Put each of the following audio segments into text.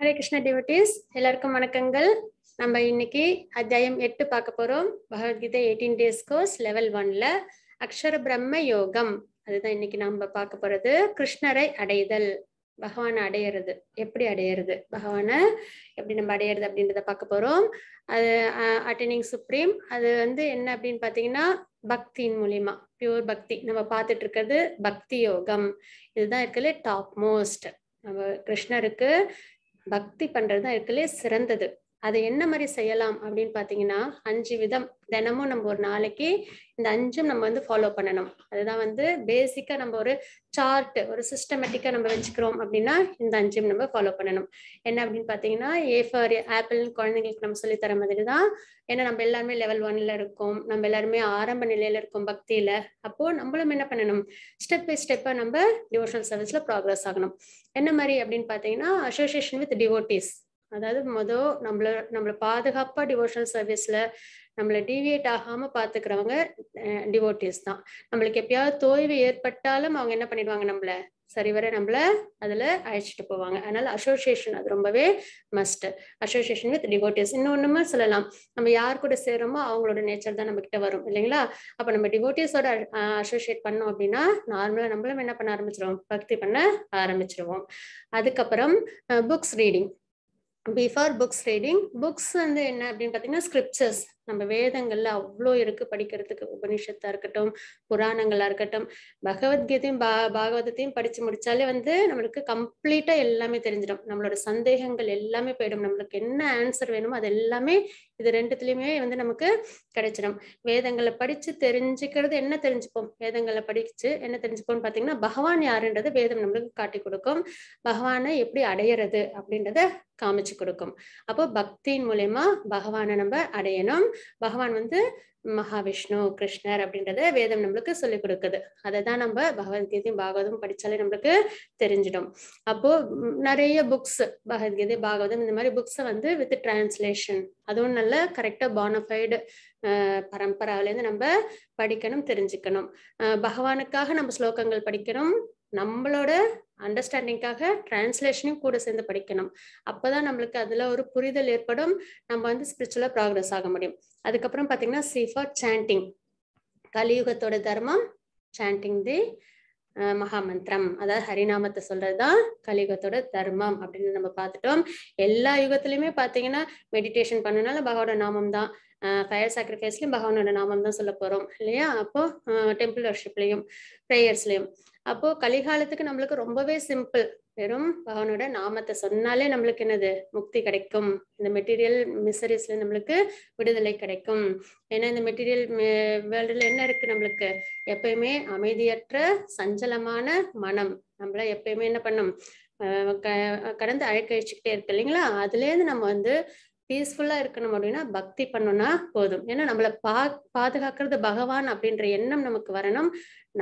Hare Krishna devotees எல்லாருக்கும் வணக்கங்கள் நம்ம இன்னைக்கு அத்தியாயம் எட்டு பார்க்க போறோம் Bhagavad Gita eighteen days course level ஒன்ல அக்ஷர பிரம்ம யோகம் அதுதான் இன்னைக்கு நம்ம பார்க்க போறது கிருஷ்ணரை அடைதல் பகவான அடையிறது எப்படி அடையிறது பகவானை எப்படி நம்ம அடையிறது அப்படின்றத பார்க்க போறோம் அது அட்டனிங் சுப்ரீம் அது வந்து என்ன அப்படின்னு பாத்தீங்கன்னா பக்தியின் மூலியமா பியூர் பக்தி நம்ம பார்த்துட்டு இருக்கிறது பக்தி யோகம் இதுதான் இருக்கிறது டாப் மோஸ்ட் நம்ம கிருஷ்ணருக்கு பக்தி பண்றது தான் இருக்குல்லையே சிறந்தது அதை என்ன மாதிரி செய்யலாம் அப்படின்னு பார்த்தீங்கன்னா அஞ்சு விதம் தினமும் நம்ம ஒரு நாளைக்கு இந்த அஞ்சும் நம்ம வந்து ஃபாலோ பண்ணணும் அதுதான் வந்து பேசிக்காக நம்ம ஒரு சார்ட் ஒரு சிஸ்டமேட்டிக்கா நம்ம வச்சுக்கிறோம் அப்படின்னா இந்த அஞ்சும் நம்ம ஃபாலோ பண்ணணும் என்ன அப்படின்னு பார்த்தீங்கன்னா ஏ ஃபார் ஆப்பிள் குழந்தைங்களுக்கு நம்ம தர மாதிரி தான் ஏன்னா நம்ம எல்லாருமே லெவல் ஒன்ல இருக்கோம் நம்ம எல்லாருமே ஆரம்ப நிலையில இருக்கோம் பக்தியில அப்போ நம்மளும் என்ன பண்ணணும் ஸ்டெப் பை ஸ்டெப்பா நம்ம டிவோஷனல் சர்வீஸ்ல ப்ராக்ரஸ் ஆகணும் என்ன மாதிரி அப்படின்னு பார்த்தீங்கன்னா அசோசியேஷன் வித் டிவோட்டிஸ் அதாவது மொதல் நம்மள நம்மளை பாதுகாப்பாக டிவோஷனல் சர்வீஸில் நம்மளை டிவியேட் ஆகாமல் பாத்துக்கிறவங்க டிவோட்டிஸ் தான் நம்மளுக்கு எப்பயாவது தோய்வு ஏற்பட்டாலும் அவங்க என்ன பண்ணிடுவாங்க நம்மளை சரிவர நம்மள அதுல அழைச்சிட்டு போவாங்க அதனால அசோசியேஷன் அது ரொம்பவே மஸ்ட் அசோசியேஷன் வித் டிவோட்டிஸ் இன்னொன்னு சொல்லலாம் நம்ம யார் கூட சேரமோ அவங்களோட நேச்சர் தான் நம்ம கிட்ட வரும் இல்லைங்களா அப்ப நம்ம டிவோட்டிஸோட அசோசியேட் பண்ணோம் அப்படின்னா நார்மலா நம்மளும் என்ன பண்ண ஆரம்பிச்சிருவோம் பக்தி பண்ண ஆரம்பிச்சிருவோம் அதுக்கப்புறம் books reading before books reading books and then the scriptures நம்ம வேதங்கள்ல அவ்வளோ இருக்கு படிக்கிறதுக்கு உபனிஷத்தா இருக்கட்டும் புராணங்களா இருக்கட்டும் பகவத்கீதையும் பா பாகவதத்தையும் படிச்சு முடிச்சாலே வந்து நம்மளுக்கு கம்ப்ளீட்டா எல்லாமே தெரிஞ்சிடும் நம்மளோட சந்தேகங்கள் எல்லாமே போயிடும் நம்மளுக்கு என்ன ஆன்சர் வேணுமோ அது எல்லாமே இது ரெண்டுத்துலயுமே வந்து நமக்கு கிடைச்சிடும் வேதங்களை படிச்சு தெரிஞ்சுக்கிறது என்ன தெரிஞ்சுப்போம் வேதங்களை படிச்சு என்ன தெரிஞ்சுப்போம்னு பாத்தீங்கன்னா பகவான் யாருன்றது வேதம் நம்மளுக்கு காட்டி கொடுக்கும் பகவானை எப்படி அடையிறது அப்படின்றத காமிச்சு கொடுக்கும் அப்போ பக்தியின் மூலயமா பகவானை நம்ம அடையணும் பகவான் வந்து மகாவிஷ்ணு கிருஷ்ணர் அப்படின்றத வேதம் நம்மளுக்கு சொல்லிக் கொடுக்குது அதை தான் நம்ம பகவத்கீதையும் பாகவதும் படிச்சாலே நம்மளுக்கு தெரிஞ்சிடும் அப்போ நிறைய புக்ஸ் பகவத்கீதை பாகவதம் இந்த மாதிரி புக்ஸ் வந்து வித் டிரான்ஸ்லேஷன் அதுவும் நல்ல கரெக்டா பானஃபைடு பரம்பராவிலேருந்து நம்ம படிக்கணும் தெரிஞ்சுக்கணும் பகவானுக்காக நம்ம ஸ்லோகங்கள் படிக்கணும் நம்மளோட அண்டர்ஸ்டாண்டிங்காக டிரான்ஸ்லேஷனையும் கூட சேர்ந்து படிக்கணும் அப்போதான் நம்மளுக்கு அதில் ஒரு புரிதல் ஏற்படும் நம்ம வந்து ஸ்பிரிச்சுவலாக ப்ராக்ரஸ் ஆக முடியும் அதுக்கப்புறம் பார்த்தீங்கன்னா சி ஃபார் சாண்டிங் கலியுகத்தோட தர்மம் சாண்டிங் தி மகாமந்திரம் அதாவது ஹரிநாமத்தை சொல்றதுதான் கலியுகத்தோட தர்மம் அப்படின்னு நம்ம பார்த்துட்டோம் எல்லா யுகத்திலயுமே பாத்தீங்கன்னா மெடிடேஷன் பண்ணனால பகவானோட நாமம் தான் ஃபயர் சாக்ரிஃபைஸ்லயும் பகவானோட நாமம் தான் சொல்ல போறோம் இல்லையா அப்போ டெம்பிள் வர்ஷிப்லயும் ப்ரேயர்ஸ்லயும் அப்போ கலிகாலத்துக்கு நம்மளுக்கு ரொம்பவே சிம்பிள் வெறும் பகவானோட நாமத்தை சொன்னாலே நம்மளுக்கு என்னது முக்தி கிடைக்கும் இந்த மெட்டீரியல் மிசரிஸ்ல நம்மளுக்கு விடுதலை கிடைக்கும் ஏன்னா இந்த மெட்டீரியல் வேர்ல்டுல என்ன இருக்கு நம்மளுக்கு எப்பயுமே அமைதியற்ற சஞ்சலமான மனம் நம்மள எப்பயுமே என்ன பண்ணும் கடந்து அழைக்கழிச்சுக்கிட்டே இருக்கு இல்லைங்களா அதுலேருந்து நம்ம வந்து பீஸ்ஃபுல்லா இருக்கணும் அப்படின்னா பக்தி பண்ணோம்னா போதும் ஏன்னா நம்மளை பா பாதுகாக்கிறது பகவான் அப்படின்ற எண்ணம் நமக்கு வரணும்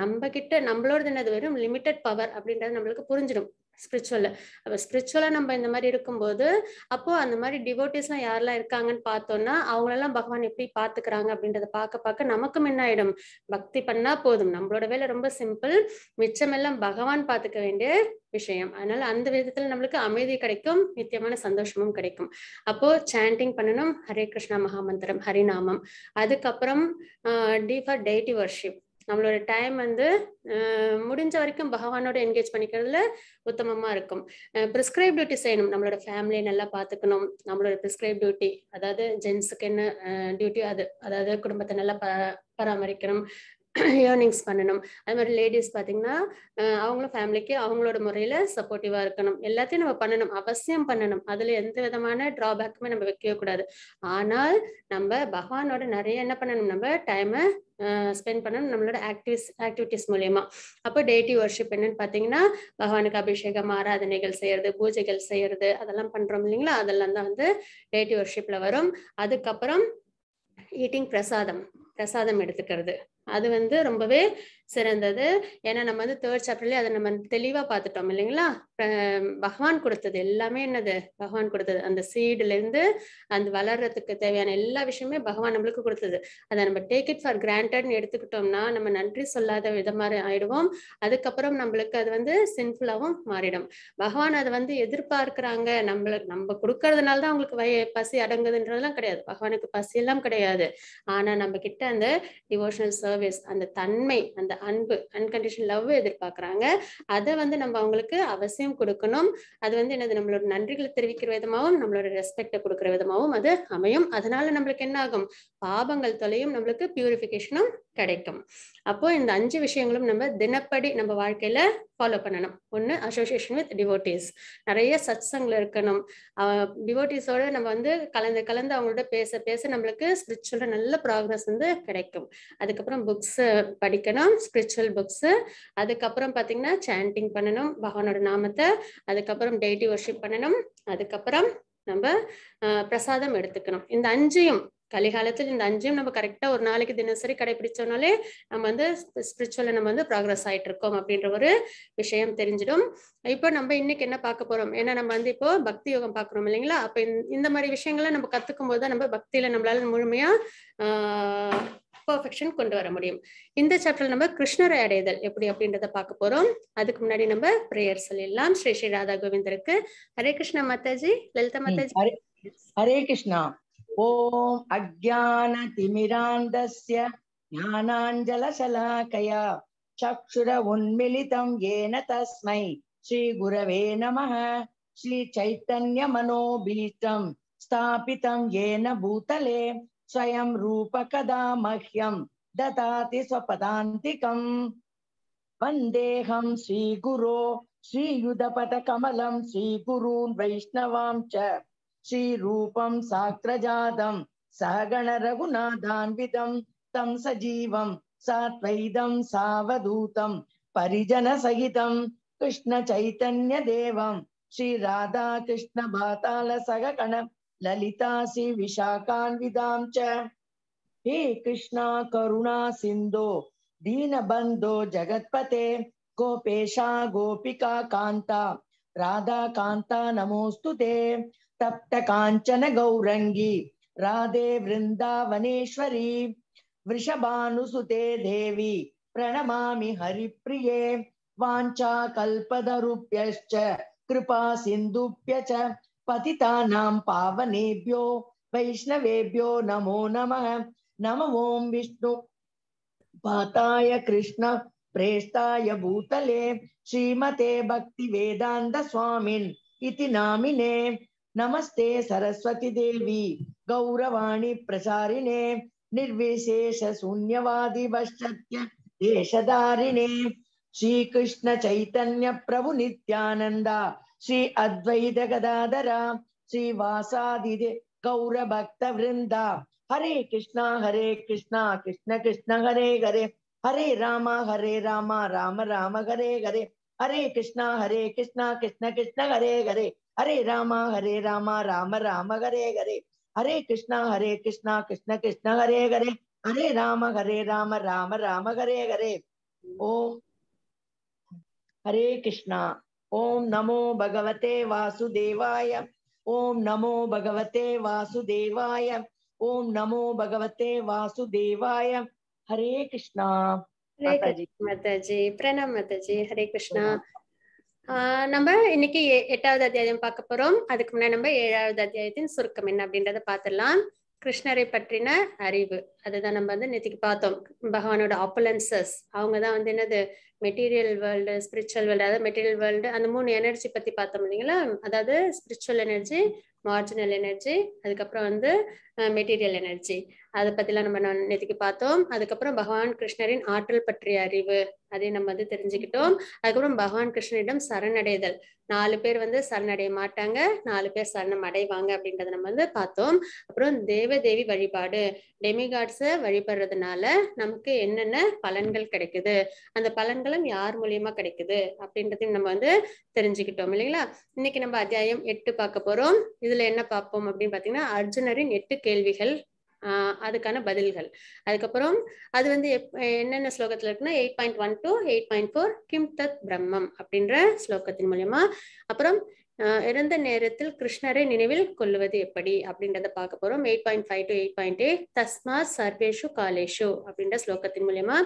நம்ம கிட்ட நம்மளோடது என்னது வெறும் லிமிட்டட் பவர் அப்படின்றது நம்மளுக்கு புரிஞ்சிடும் ஸ்பிரிச்சுவல் அப்போ ஸ்பிரிச்சுவலாக நம்ம இந்த மாதிரி இருக்கும்போது அப்போ அந்த மாதிரி டிவோட்டிஸ்லாம் யாரெல்லாம் இருக்காங்கன்னு பார்த்தோம்னா அவங்களெல்லாம் பகவான் எப்படி பார்த்துக்கிறாங்க அப்படின்றத பார்க்க பார்க்க நமக்கும் என்ன ஆயிடும் பக்தி பண்ணா போதும் நம்மளோட வேலை ரொம்ப சிம்பிள் மிச்சமெல்லாம் பகவான் பார்த்துக்க வேண்டிய விஷயம் அதனால அந்த விதத்துல நம்மளுக்கு அமைதி கிடைக்கும் நித்தியமான சந்தோஷமும் கிடைக்கும் அப்போ சாண்டிங் பண்ணணும் ஹரே கிருஷ்ணா மகாமந்திரம் ஹரிநாமம் அதுக்கப்புறம் டி ஃபார் டெய்டி வர்ஷிப் நம்மளோட டைம் வந்து முடிஞ்ச வரைக்கும் பகவானோட என்கேஜ் பண்ணிக்கிறதுல உத்தமமாக இருக்கும் ப்ரிஸ்கிரைப் டியூட்டி செய்யணும் நம்மளோட ஃபேமிலியை நல்லா பார்த்துக்கணும் நம்மளோட ப்ரிஸ்கிரைப் டியூட்டி அதாவது ஜென்ஸுக்கு என்ன டியூட்டி அது அதாவது குடும்பத்தை நல்லா ப பராமரிக்கணும் ஏர்னிங்ஸ் பண்ணணும் அது மாதிரி லேடிஸ் பார்த்தீங்கன்னா அவங்களும் ஃபேமிலிக்கு அவங்களோட முறையில் சப்போர்ட்டிவாக இருக்கணும் எல்லாத்தையும் நம்ம பண்ணணும் அவசியம் பண்ணணும் அதில் எந்த விதமான ட்ராபேக்குமே நம்ம வைக்கவே கூடாது ஆனால் நம்ம பகவானோட நிறைய என்ன பண்ணணும் நம்ம டைமை ஸ்பெண்ட் பண்ணணும் நம்மளோட ஆக்டிவிஸ் ஆக்டிவிட்டிஸ் மூலயமா அப்போ டெய்டி ஒர்ஷிப் என்னன்னு பார்த்தீங்கன்னா பகவானுக்கு அபிஷேகம் ஆராதனைகள் செய்யறது பூஜைகள் செய்யறது அதெல்லாம் பண்ணுறோம் இல்லைங்களா அதெல்லாம் தான் வந்து டெய்டி ஒர்ஷிப்பில் வரும் அதுக்கப்புறம் ஈட்டிங் பிரசாதம் பிரசாதம் எடுத்துக்கிறது அது வந்து ரொம்பவே சிறந்தது ஏன்னா நம்ம வந்து தேர்ட் சாப்டர்லயே அதை நம்ம தெளிவா பார்த்துட்டோம் இல்லைங்களா பகவான் கொடுத்தது எல்லாமே என்னது பகவான் கொடுத்தது அந்த சீடுல இருந்து அந்த வளர்றதுக்கு தேவையான எல்லா விஷயமே பகவான் நம்மளுக்கு கொடுத்தது அதை நம்ம டேக் இட் ஃபார் கிராண்டட்னு எடுத்துக்கிட்டோம்னா நம்ம நன்றி சொல்லாத விதமா ஆயிடுவோம் அதுக்கப்புறம் நம்மளுக்கு அது வந்து சின்ஃபுல்லாவும் மாறிடும் பகவான் அதை வந்து எதிர்பார்க்கிறாங்க நம்மளுக்கு நம்ம கொடுக்கறதுனால தான் அவங்களுக்கு வய பசி அடங்குதுன்றதெல்லாம் கிடையாது பகவானுக்கு பசி எல்லாம் கிடையாது ஆனா நம்ம கிட்ட அந்த டிவோஷனல் சர்வீஸ் அந்த தன்மை அந்த அன்பு அன்கண்டிஷன் லவ் எதிர்பார்க்கறாங்க அதை வந்து நம்ம அவங்களுக்கு அவசியம் கொடுக்கணும் அது வந்து என்னது நம்மளோட நன்றிகளை தெரிவிக்கிற விதமாகவும் நம்மளோட ரெஸ்பெக்ட கொடுக்குற விதமாகவும் அது அமையும் அதனால நம்மளுக்கு என்ன ஆகும் பாபங்கள் தொலையும் நம்மளுக்கு பியூரிபிகேஷனும் கிடைக்கும் அப்போ இந்த அஞ்சு விஷயங்களும் நம்ம தினப்படி நம்ம வாழ்க்கையில ஃபாலோ பண்ணணும் ஒண்ணு அசோசியேஷன் வித் டிவோட்டிஸ் நிறைய சத் இருக்கணும் டிவோட்டிஸோட நம்ம வந்து கலந்து கலந்து அவங்களோட பேச பேச நம்மளுக்கு ஸ்பிரிச்சுவல நல்ல ப்ராக்ரஸ் வந்து கிடைக்கும் அதுக்கப்புறம் புக்ஸ் படிக்கணும் ஸ்பிரிச்சுவல் புக்ஸ் அதுக்கப்புறம் பார்த்தீங்கன்னா சாண்டிங் பண்ணணும் பகவானோட நாமத்தை அதுக்கப்புறம் டெய்டி ஒர்ஷிப் பண்ணணும் அதுக்கப்புறம் நம்ம பிரசாதம் எடுத்துக்கணும் இந்த அஞ்சையும் கலிகாலத்தில் இந்த அஞ்சும் நம்ம கரெக்டாக ஒரு நாளைக்கு தினசரி கடைபிடிச்சோம்னாலே நம்ம வந்து ஸ்பிரிச்சுவலில் நம்ம வந்து ப்ராக்ரஸ் ஆகிட்டு இருக்கோம் அப்படின்ற ஒரு விஷயம் தெரிஞ்சிடும் இப்போ நம்ம இன்னைக்கு என்ன பார்க்க போகிறோம் ஏன்னா நம்ம வந்து இப்போ பக்தி யோகம் பார்க்குறோம் இல்லைங்களா அப்போ இந்த மாதிரி விஷயங்களை நம்ம கற்றுக்கும் போது தான் நம்ம பக்தியில் நம்மளால முழுமையாக பர்ஃபெக்ஷன் கொண்டு வர முடியும் இந்த சாப்டர்ல நம்ம கிருஷ்ணரை அடைதல் எப்படி அப்படின்றத பார்க்க போறோம் அதுக்கு முன்னாடி நம்ம பிரேயர் சொல்லிடலாம் ஸ்ரீ ஸ்ரீ ராதா கோவிந்தருக்கு ஹரே கிருஷ்ணா மாதாஜி லலிதா மாதாஜி ஹரே கிருஷ்ணா ओम ॐ अज्ञानतिमिरान्धस्य ज्ञानाञ्जलशलाकया चक्षुर उन्मिलितं येन तस्मै श्री गुरवे नमः श्री चैतन्य श्रीचैतन्यमनोबीजं स्थापितं येन भूतले स्वयं रूपकदा मह्यं ददाति स्वपदान्तिकम् वन्देऽहं श्रीगुरो श्रीयुधपथकमलं श्रीगुरून् वैष्णवां च श्रीरूपं साक्रजातं सहगणरघुनाथान्वितं तं सजीवं सात्वैदं सावधूतं परिजनसहितं कृष्णचैतन्यदेवं श्रीराधाकृष्णभातालसहगण ललिता श्रीविशाखान्विदां च हे कृष्णा करुणा सिन्धो दीनबन्धो जगत्पते गोपेशा गोपिका कान्ता राधा कान्ता नमोऽस्तु ते तप्त कांचन गौरंगी राधे वृंदावनेश्वरी वृषभानुसुते देवी प्रणमामि हरिप्रिये वाञ्छा कृपा सिन्धुभ्य च पतितानां पावनेभ्यो वैष्णवेभ्यो नमो नमः नम ओं विष्णु पाताय कृष्ण प्रेष्ठाय भूतले श्रीमते भक्तिवेदान्तस्वामिन् इति नामिने नमस्ते सरस्वती देवी गौरवाणी प्रसारिणे निर्विशेष शून्यवादी वश्चत्य देशदारिणे श्रीकृष्ण चैतन्य प्रभु नित्यानंदा श्री अद्वैत गदाधरा श्रीवासादिदे गौर भक्त वृंदा हरे कृष्णा हरे कृष्णा कृष्ण कृष्ण हरे हरे हरे रामा हरे रामा राम राम हरे हरे हरे कृष्णा हरे कृष्णा कृष्ण कृष्ण हरे हरे हरे रामा हरे रामा राम राम हरे हरे हरे कृष्णा हरे कृष्णा कृष्ण कृष्ण हरे हरे हरे राम हरे राम राम राम हरे हरे ओम हरे कृष्णा ओम नमो भगवते वासुदेवाय ओम नमो भगवते वासुदेवाय ओम नमो भगवते वासुदेवाय हरे कृष्णा हरे माता जी प्रणाम माता जी हरे कृष्णा நம்ம இன்னைக்கு எட்டாவது அத்தியாயம் பார்க்க போறோம் அதுக்கு முன்னாடி நம்ம ஏழாவது அத்தியாயத்தின் சுருக்கம் என்ன அப்படின்றத பார்த்துடலாம் கிருஷ்ணரை பற்றின அறிவு அதுதான் நம்ம வந்து நேற்றுக்கு பார்த்தோம் பகவானோட அப்புலன்சஸ் அவங்க தான் வந்து என்னது மெட்டீரியல் வேர்ல்டு ஸ்பிரிச்சுவல் வேர்ல்டு அதாவது மெட்டீரியல் வேர்ல்டு அந்த மூணு எனர்ஜி பத்தி பார்த்தோம் இல்லைங்களா அதாவது ஸ்பிரிச்சுவல் எனர்ஜி மார்ஜினல் எனர்ஜி அதுக்கப்புறம் வந்து மெட்டீரியல் எனர்ஜி அதை பற்றிலாம் நம்ம நேற்றுக்கு பார்த்தோம் அதுக்கப்புறம் பகவான் கிருஷ்ணரின் ஆற்றல் பற்றிய அறிவு அதை நம்ம வந்து தெரிஞ்சுக்கிட்டோம் அதுக்கப்புறம் பகவான் கிருஷ்ணரிடம் சரணடைதல் நாலு பேர் வந்து சரணடைய மாட்டாங்க நாலு பேர் சரணம் அடைவாங்க அப்படின்றத நம்ம வந்து பார்த்தோம் அப்புறம் தேவ தேவி வழிபாடு டெமிகாட்ஸை வழிபடுறதுனால நமக்கு என்னென்ன பலன்கள் கிடைக்குது அந்த பலன்களும் யார் மூலியமா கிடைக்குது அப்படின்றதையும் நம்ம வந்து தெரிஞ்சுக்கிட்டோம் இல்லைங்களா இன்னைக்கு நம்ம அத்தியாயம் எட்டு பார்க்க போறோம் இதுல என்ன பார்ப்போம் அப்படின்னு பாத்தீங்கன்னா அர்ஜுனரின் எட்டு கேள்விகள் அதுக்கான பதில்கள் அதுக்கப்புறம் அது வந்து என்னென்ன ஸ்லோகத்துல இருக்குன்னா eight point one two eight point four கிம் தத் பிரம்மம் அப்படின்ற ஸ்லோகத்தின் மூலயமா அப்புறம் இறந்த நேரத்தில் கிருஷ்ணரை நினைவில் கொள்வது எப்படி அப்படின்றத பார்க்க போறோம் eight point five to eight point eight தஸ்மா சர்வேஷு காலேஷு அப்படின்ற ஸ்லோகத்தின் மூலியமா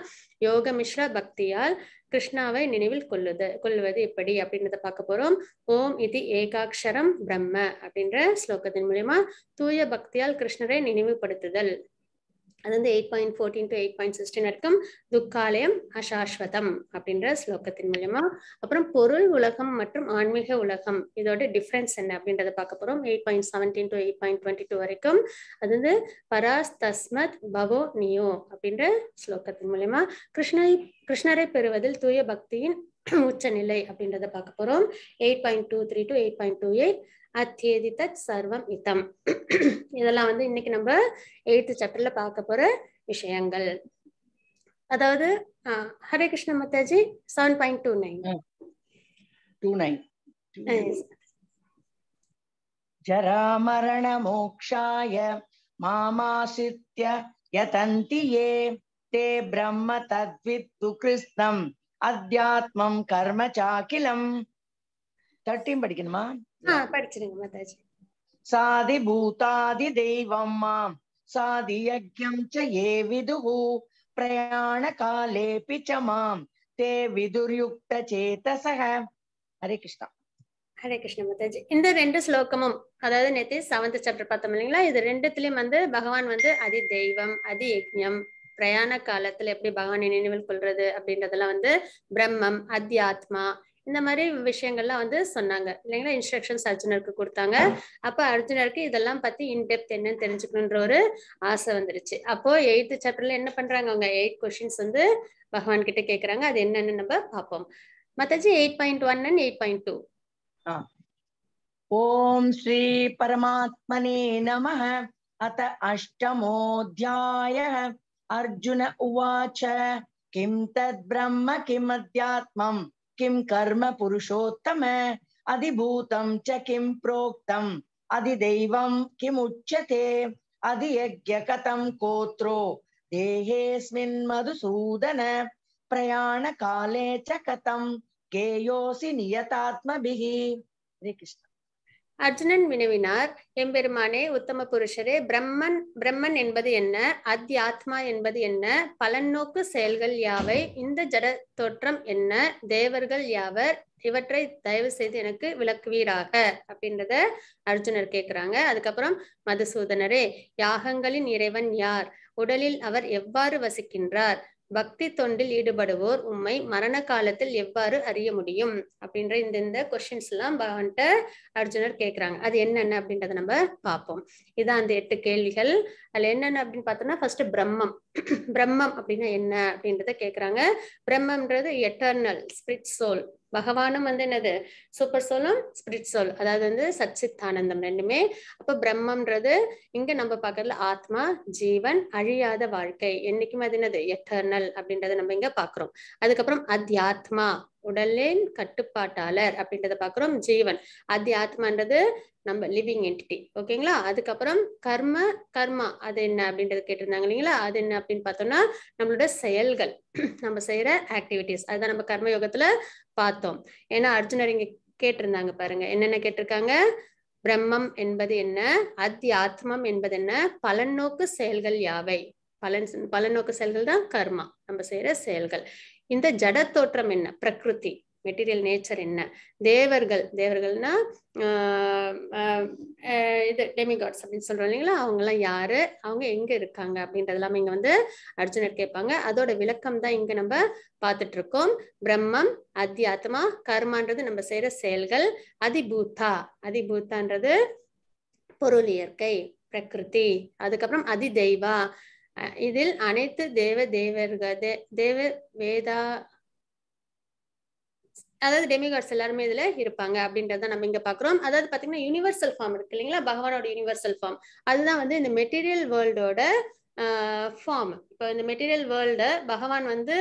யோக மிஸ்ரா பக்தியால் கிருஷ்ணாவை நினைவில் கொள்ளுது கொள்வது எப்படி அப்படின்றத பார்க்க போறோம் ஓம் இது ஏகாட்சரம் பிரம்ம அப்படின்ற ஸ்லோகத்தின் மூலியமா தூய பக்தியால் கிருஷ்ணரை நினைவுபடுத்துதல் அது வந்து eight point fourteen to eight point sixteen வரைக்கும் துக்காலயம் அசாஸ்வதம் அப்படின்ற ஸ்லோகத்தின் மூலயமா அப்புறம் பொருள் உலகம் மற்றும் ஆன்மீக உலகம் இதோட டிஃப்ரென்ஸ் என்ன அப்படின்றத பார்க்க போறோம் eight point seventeen to eight point twenty two வரைக்கும் அது வந்து பராஸ் தஸ்மத் பவோ நியோ அப்படின்ற ஸ்லோகத்தின் மூலயமா கிருஷ்ணரை கிருஷ்ணரை பெறுவதில் தூய பக்தியின் உச்சநிலை அப்படின்றத பார்க்க போறோம் eight point two three to eight point two eight அத்தியதி தத் சர்வம் இத்தம் இதெல்லாம் வந்து இன்னைக்கு நம்ம எயித்து சாப்டர்ல பார்க்க போற விஷயங்கள் அதாவது Hare Krishna mataji seven point two nine two nine जरामरणमोक्षाय मामाश्रित्य यतन्ति தே பிரம்ம ब्रह्म तद्वित्तु அத்தியாத்மம் கர்ம சாக்கிலம் தேர்ட்டியும் படிக்கணுமா படிச்சிருங்க மாதாஜி சாதி பூதாதி தெய்வம் மாம் சாதி யஜ்யம் ச ஏ விதுஹு பிரயாண காலே ச மாம் தே விதுர்யுக்த சேதசக ஹரே கிருஷ்ணா ஹரே கிருஷ்ண மாதாஜி இந்த ரெண்டு ஸ்லோகமும் அதாவது நேத்தி செவன்த் சாப்டர் பார்த்தோம் இல்லைங்களா இது ரெண்டுத்திலயும் வந்து பகவான் வந்து அதி தெய்வம் அதி யஜ்யம் பிரயாண காலத்துல எப்படி பகவானை நினைவில் கொள்றது அப்படின்றதெல்லாம் வந்து பிரம்மம் அத்தியாத்மா இந்த மாதிரி விஷயங்கள்லாம் வந்து சொன்னாங்க இல்லைங்களா இன்ஸ்ட்ரக்ஷன்ஸ் அர்ஜுனருக்கு கொடுத்தாங்க அப்ப அர்ஜுனருக்கு இதெல்லாம் பத்தி இன்டெப்த் என்னன்னு தெரிஞ்சுக்கணுன்ற ஒரு ஆசை வந்துருச்சு அப்போ எயித்து சாப்டர்ல என்ன பண்றாங்க அவங்க எயிட் கொஸ்டின்ஸ் வந்து பகவான் கிட்ட கேக்குறாங்க அது என்னன்னு நம்ம பார்ப்போம் mataji eight point one and eight point two ஓம் ஸ்ரீ பரமாத்மனே நம அத்த அஷ்டமோத்தியாய அர்ஜுன உவாச்ச கிம் தத் பிரம்ம கிம் அத்தியாத்மம் किम कर्म पुरुषोत्तम अधिभूतम च किम प्रोक्तम अधिदैवम किम उच्यते अधियज्ञ कथम कोत्रो देहेस्मिन् मधुसूदन प्रयाण काले च कथम केयोसि नियतात्मभिः हरे कृष्ण அர்ஜுனன் வினவினார் எம்பெருமானே உத்தம புருஷரே பிரம்மன் பிரம்மன் என்பது என்ன ஆத்மா என்பது என்ன பலநோக்கு செயல்கள் யாவை இந்த ஜட தோற்றம் என்ன தேவர்கள் யாவர் இவற்றை தயவு செய்து எனக்கு விளக்குவீராக அப்படின்றத அர்ஜுனர் கேட்கிறாங்க அதுக்கப்புறம் மதுசூதனரே யாகங்களின் இறைவன் யார் உடலில் அவர் எவ்வாறு வசிக்கின்றார் பக்தி தொண்டில் ஈடுபடுவோர் உண்மை மரண காலத்தில் எவ்வாறு அறிய முடியும் அப்படின்ற இந்த இந்த கொஸ்டின்ஸ் எல்லாம் பகவான்கிட்ட அர்ஜுனர் கேட்குறாங்க அது என்னென்ன அப்படின்றத நம்ம பார்ப்போம் இதான் அந்த எட்டு கேள்விகள் அதில் என்னென்ன அப்படின்னு பார்த்தோம்னா ஃபர்ஸ்ட் பிரம்மம் பிரம்மம் அப்படின்னா என்ன அப்படின்றத கேட்குறாங்க பிரம்மம்ன்றது எட்டர்னல் ஸ்பிரிட் சோல் பகவானும் வந்து என்னது சூப்பர் சோலும் ஸ்பிரிட் சோல் அதாவது வந்து ஆனந்தம் ரெண்டுமே அப்ப பிரம்மம்ன்றது இங்க நம்ம பார்க்கறதுல ஆத்மா ஜீவன் அழியாத வாழ்க்கை என்னைக்குமே அது என்னது எட்டர்னல் அப்படின்றத நம்ம இங்க பாக்குறோம் அதுக்கப்புறம் அத்தியாத்மா உடலின் கட்டுப்பாட்டாளர் அப்படின்றத பாக்குறோம் ஜீவன் அத்தியாத்மான்றது நம்ம லிவிங் என்டிட்டி ஓகேங்களா அதுக்கப்புறம் கர்ம கர்மா அது என்ன அப்படின்றது கேட்டிருந்தாங்க இல்லைங்களா அது என்ன அப்படின்னு பார்த்தோம்னா நம்மளோட செயல்கள் நம்ம செய்யற ஆக்டிவிட்டிஸ் அதுதான் நம்ம கர்ம யோகத்துல பார்த்தோம் ஏன்னா அர்ஜுனர் இங்க கேட்டிருந்தாங்க பாருங்க என்னென்ன கேட்டிருக்காங்க பிரம்மம் என்பது என்ன ஆத்மம் என்பது என்ன பலன் நோக்கு செயல்கள் யாவை பலன் பலநோக்கு செயல்கள் தான் கர்மா நம்ம செய்யற செயல்கள் இந்த ஜட தோற்றம் என்ன பிரகிருதி மெட்டீரியல் நேச்சர் என்ன தேவர்கள் தேவர்கள்னா இது டெமிகாட்ஸ் அப்படின்னு சொல்றோம் இல்லைங்களா அவங்கெல்லாம் யாரு அவங்க எங்க இருக்காங்க அப்படின்றது எல்லாமே இங்க வந்து அர்ஜுனர் கேட்பாங்க அதோட விளக்கம் தான் இங்க நம்ம பார்த்துட்டு இருக்கோம் பிரம்மம் அத்தியாத்மா கர்மான்றது நம்ம செய்யற செயல்கள் அதிபூத்தா அதிபூத்தான்றது பொருள் இயற்கை பிரகிருதி அதுக்கப்புறம் அதிதெய்வா இதில் அனைத்து தேவ தேவர்கள் தேவ வேதா அதாவது டெமிகாட்ஸ் எல்லாருமே இதுல இருப்பாங்க அப்படின்றத நம்ம இங்க பாக்குறோம் அதாவது பாத்தீங்கன்னா யூனிவர்சல் ஃபார்ம் இருக்கு இல்லைங்களா பகவானோட யூனிவர்சல் ஃபார்ம் அதுதான் வந்து இந்த மெட்டீரியல் வேர்ல்டோட ஃபார்ம் இப்போ இந்த மெட்டீரியல் வேர்ல்டு பகவான் வந்து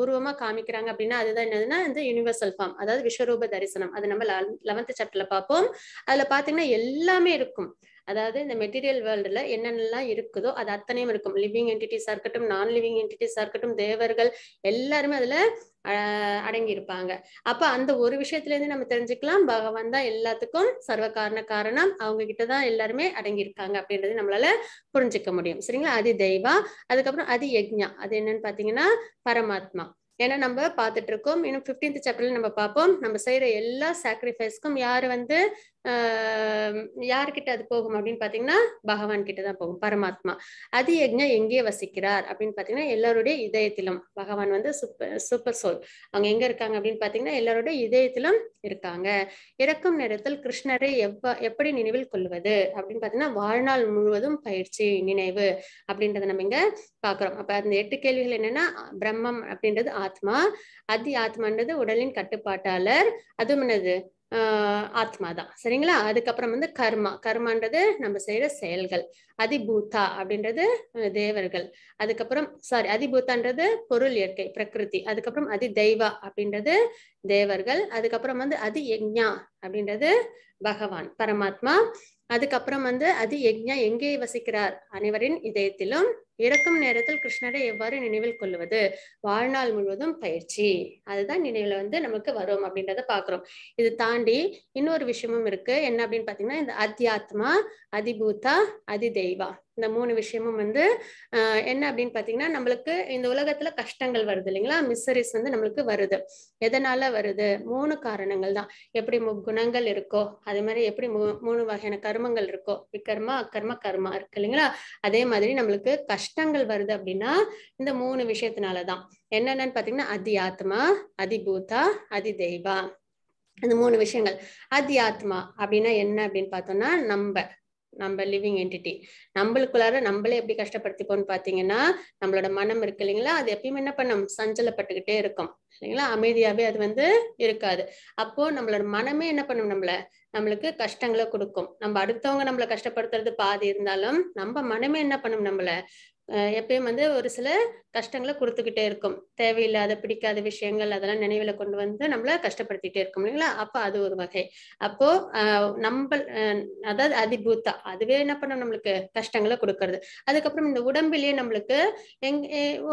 உருவமாக காமிக்கிறாங்க அப்படின்னா அதுதான் என்னதுன்னா இந்த யூனிவர்சல் ஃபார்ம் அதாவது விஸ்வரூப தரிசனம் அது நம்ம லெவன்த் சாப்டர்ல பார்ப்போம் அதில் பார்த்தீங்கன்னா எல்லாமே இருக்கும் அதாவது இந்த மெட்டீரியல் வேர்ல்டுல என்னென்னலாம் இருக்குதோ அது அத்தனையும் இருக்கும் லிவிங் என்டிட்டிஸா இருக்கட்டும் நான் லிவிங் என்டிட்டிஸா இருக்கட்டும் தேவர்கள் எல்லாருமே அதுல அடங்கி இருப்பாங்க அப்ப அந்த ஒரு விஷயத்துல இருந்து நம்ம தெரிஞ்சுக்கலாம் பகவான் தான் எல்லாத்துக்கும் சர்வ காரண காரணம் அவங்க கிட்டதான் எல்லாருமே அடங்கி இருக்காங்க அப்படின்றது நம்மளால புரிஞ்சுக்க முடியும் சரிங்களா அது தெய்வா அதுக்கப்புறம் அது யக்ஞா அது என்னன்னு பாத்தீங்கன்னா பரமாத்மா ஏன்னா நம்ம பார்த்துட்டு இருக்கோம் இன்னும் ஃபிஃப்டீன்த் சாப்டர்ல நம்ம பார்ப்போம் நம்ம செய்யற எல்லா சாக்ரிஃபைஸ்க்கும் யார் வந்து யார்கிட்ட அது போகும் அப்படின்னு பாத்தீங்கன்னா பகவான் கிட்டதான் தான் போகும் பரமாத்மா அது யக்ஞா எங்கே வசிக்கிறார் அப்படின்னு பாத்தீங்கன்னா எல்லாருடைய இதயத்திலும் பகவான் வந்து சூப்பர் சூப்பர் சோல் அவங்க எங்க இருக்காங்க அப்படின்னு பாத்தீங்கன்னா எல்லாருடைய இதயத்திலும் இருக்காங்க இறக்கும் நேரத்தில் கிருஷ்ணரை எவ்வ எப்படி நினைவில் கொள்வது அப்படின்னு பாத்தீங்கன்னா வாழ்நாள் முழுவதும் பயிற்சி நினைவு அப்படின்றத நம்ம இங்க பாக்குறோம் அப்ப அந்த எட்டு கேள்விகள் என்னன்னா பிரம்மம் அப்படின்றது ஆத்மா அதி ஆத்மான்றது உடலின் கட்டுப்பாட்டாளர் அதுவும் என்னது ஆத்மா தான் சரிங்களா அதுக்கப்புறம் வந்து கர்மா கர்மான்றது நம்ம செய்யற செயல்கள் அதிபூத்தா அப்படின்றது தேவர்கள் அதுக்கப்புறம் சாரி அதிபூத்தான்றது பொருள் இயற்கை பிரகிருதி அதுக்கப்புறம் அதி தெய்வா அப்படின்றது தேவர்கள் அதுக்கப்புறம் வந்து அதி யஜ்ஞா அப்படின்றது பகவான் பரமாத்மா அதுக்கப்புறம் வந்து அது யஜ்யா எங்கே வசிக்கிறார் அனைவரின் இதயத்திலும் இறக்கும் நேரத்தில் கிருஷ்ணரை எவ்வாறு நினைவில் கொள்வது வாழ்நாள் முழுவதும் பயிற்சி அதுதான் நினைவுல வந்து நமக்கு வரும் அப்படின்றத பாக்குறோம் இது தாண்டி இன்னொரு விஷயமும் இருக்கு என்ன அப்படின்னு பாத்தீங்கன்னா இந்த அத்தியாத்மா அதிபூதா அதிதெய்வா இந்த மூணு விஷயமும் வந்து என்ன அப்படின்னு பாத்தீங்கன்னா நம்மளுக்கு இந்த உலகத்துல கஷ்டங்கள் வருது இல்லைங்களா மிஸ்ஸரிஸ் வந்து நம்மளுக்கு வருது எதனால வருது மூணு காரணங்கள் தான் எப்படி குணங்கள் இருக்கோ அதே மாதிரி எப்படி மூணு வகையான கர்மங்கள் இருக்கோ விக்கர்மா அக்கர்ம கர்மா இருக்கு இல்லைங்களா அதே மாதிரி நம்மளுக்கு கஷ்டங்கள் வருது அப்படின்னா இந்த மூணு விஷயத்தினாலதான் என்னென்னு பாத்தீங்கன்னா அதி ஆத்மா அதிபூதா அதி தெய்வா இந்த மூணு விஷயங்கள் ஆத்மா அப்படின்னா என்ன அப்படின்னு பார்த்தோம்னா நம்ம நம்ம லிவிங் என்டிட்டி நம்மளுக்குள்ளார நம்மளே எப்படி கஷ்டப்படுத்திப்போம்னு பாத்தீங்கன்னா நம்மளோட மனம் இருக்கு இல்லைங்களா அது எப்பயுமே என்ன பண்ணும் சஞ்சலப்பட்டுக்கிட்டே இருக்கும் இல்லைங்களா அமைதியாவே அது வந்து இருக்காது அப்போ நம்மளோட மனமே என்ன பண்ணும் நம்மள நம்மளுக்கு கஷ்டங்களை கொடுக்கும் நம்ம அடுத்தவங்க நம்மள கஷ்டப்படுத்துறது பாதி இருந்தாலும் நம்ம மனமே என்ன பண்ணும் நம்மள எப்பயும் வந்து ஒரு சில கஷ்டங்களை கொடுத்துக்கிட்டே இருக்கும் தேவையில்லாத பிடிக்காத விஷயங்கள் அதெல்லாம் நினைவில் கொண்டு வந்து நம்மள கஷ்டப்படுத்திட்டே இருக்கும் இல்லைங்களா அப்போ அது ஒரு வகை அப்போ நம்ம அதாவது அதிபூத்தா அதுவே என்ன பண்ணும் நம்மளுக்கு கஷ்டங்களை கொடுக்கறது அதுக்கப்புறம் இந்த உடம்பிலேயே நம்மளுக்கு எங்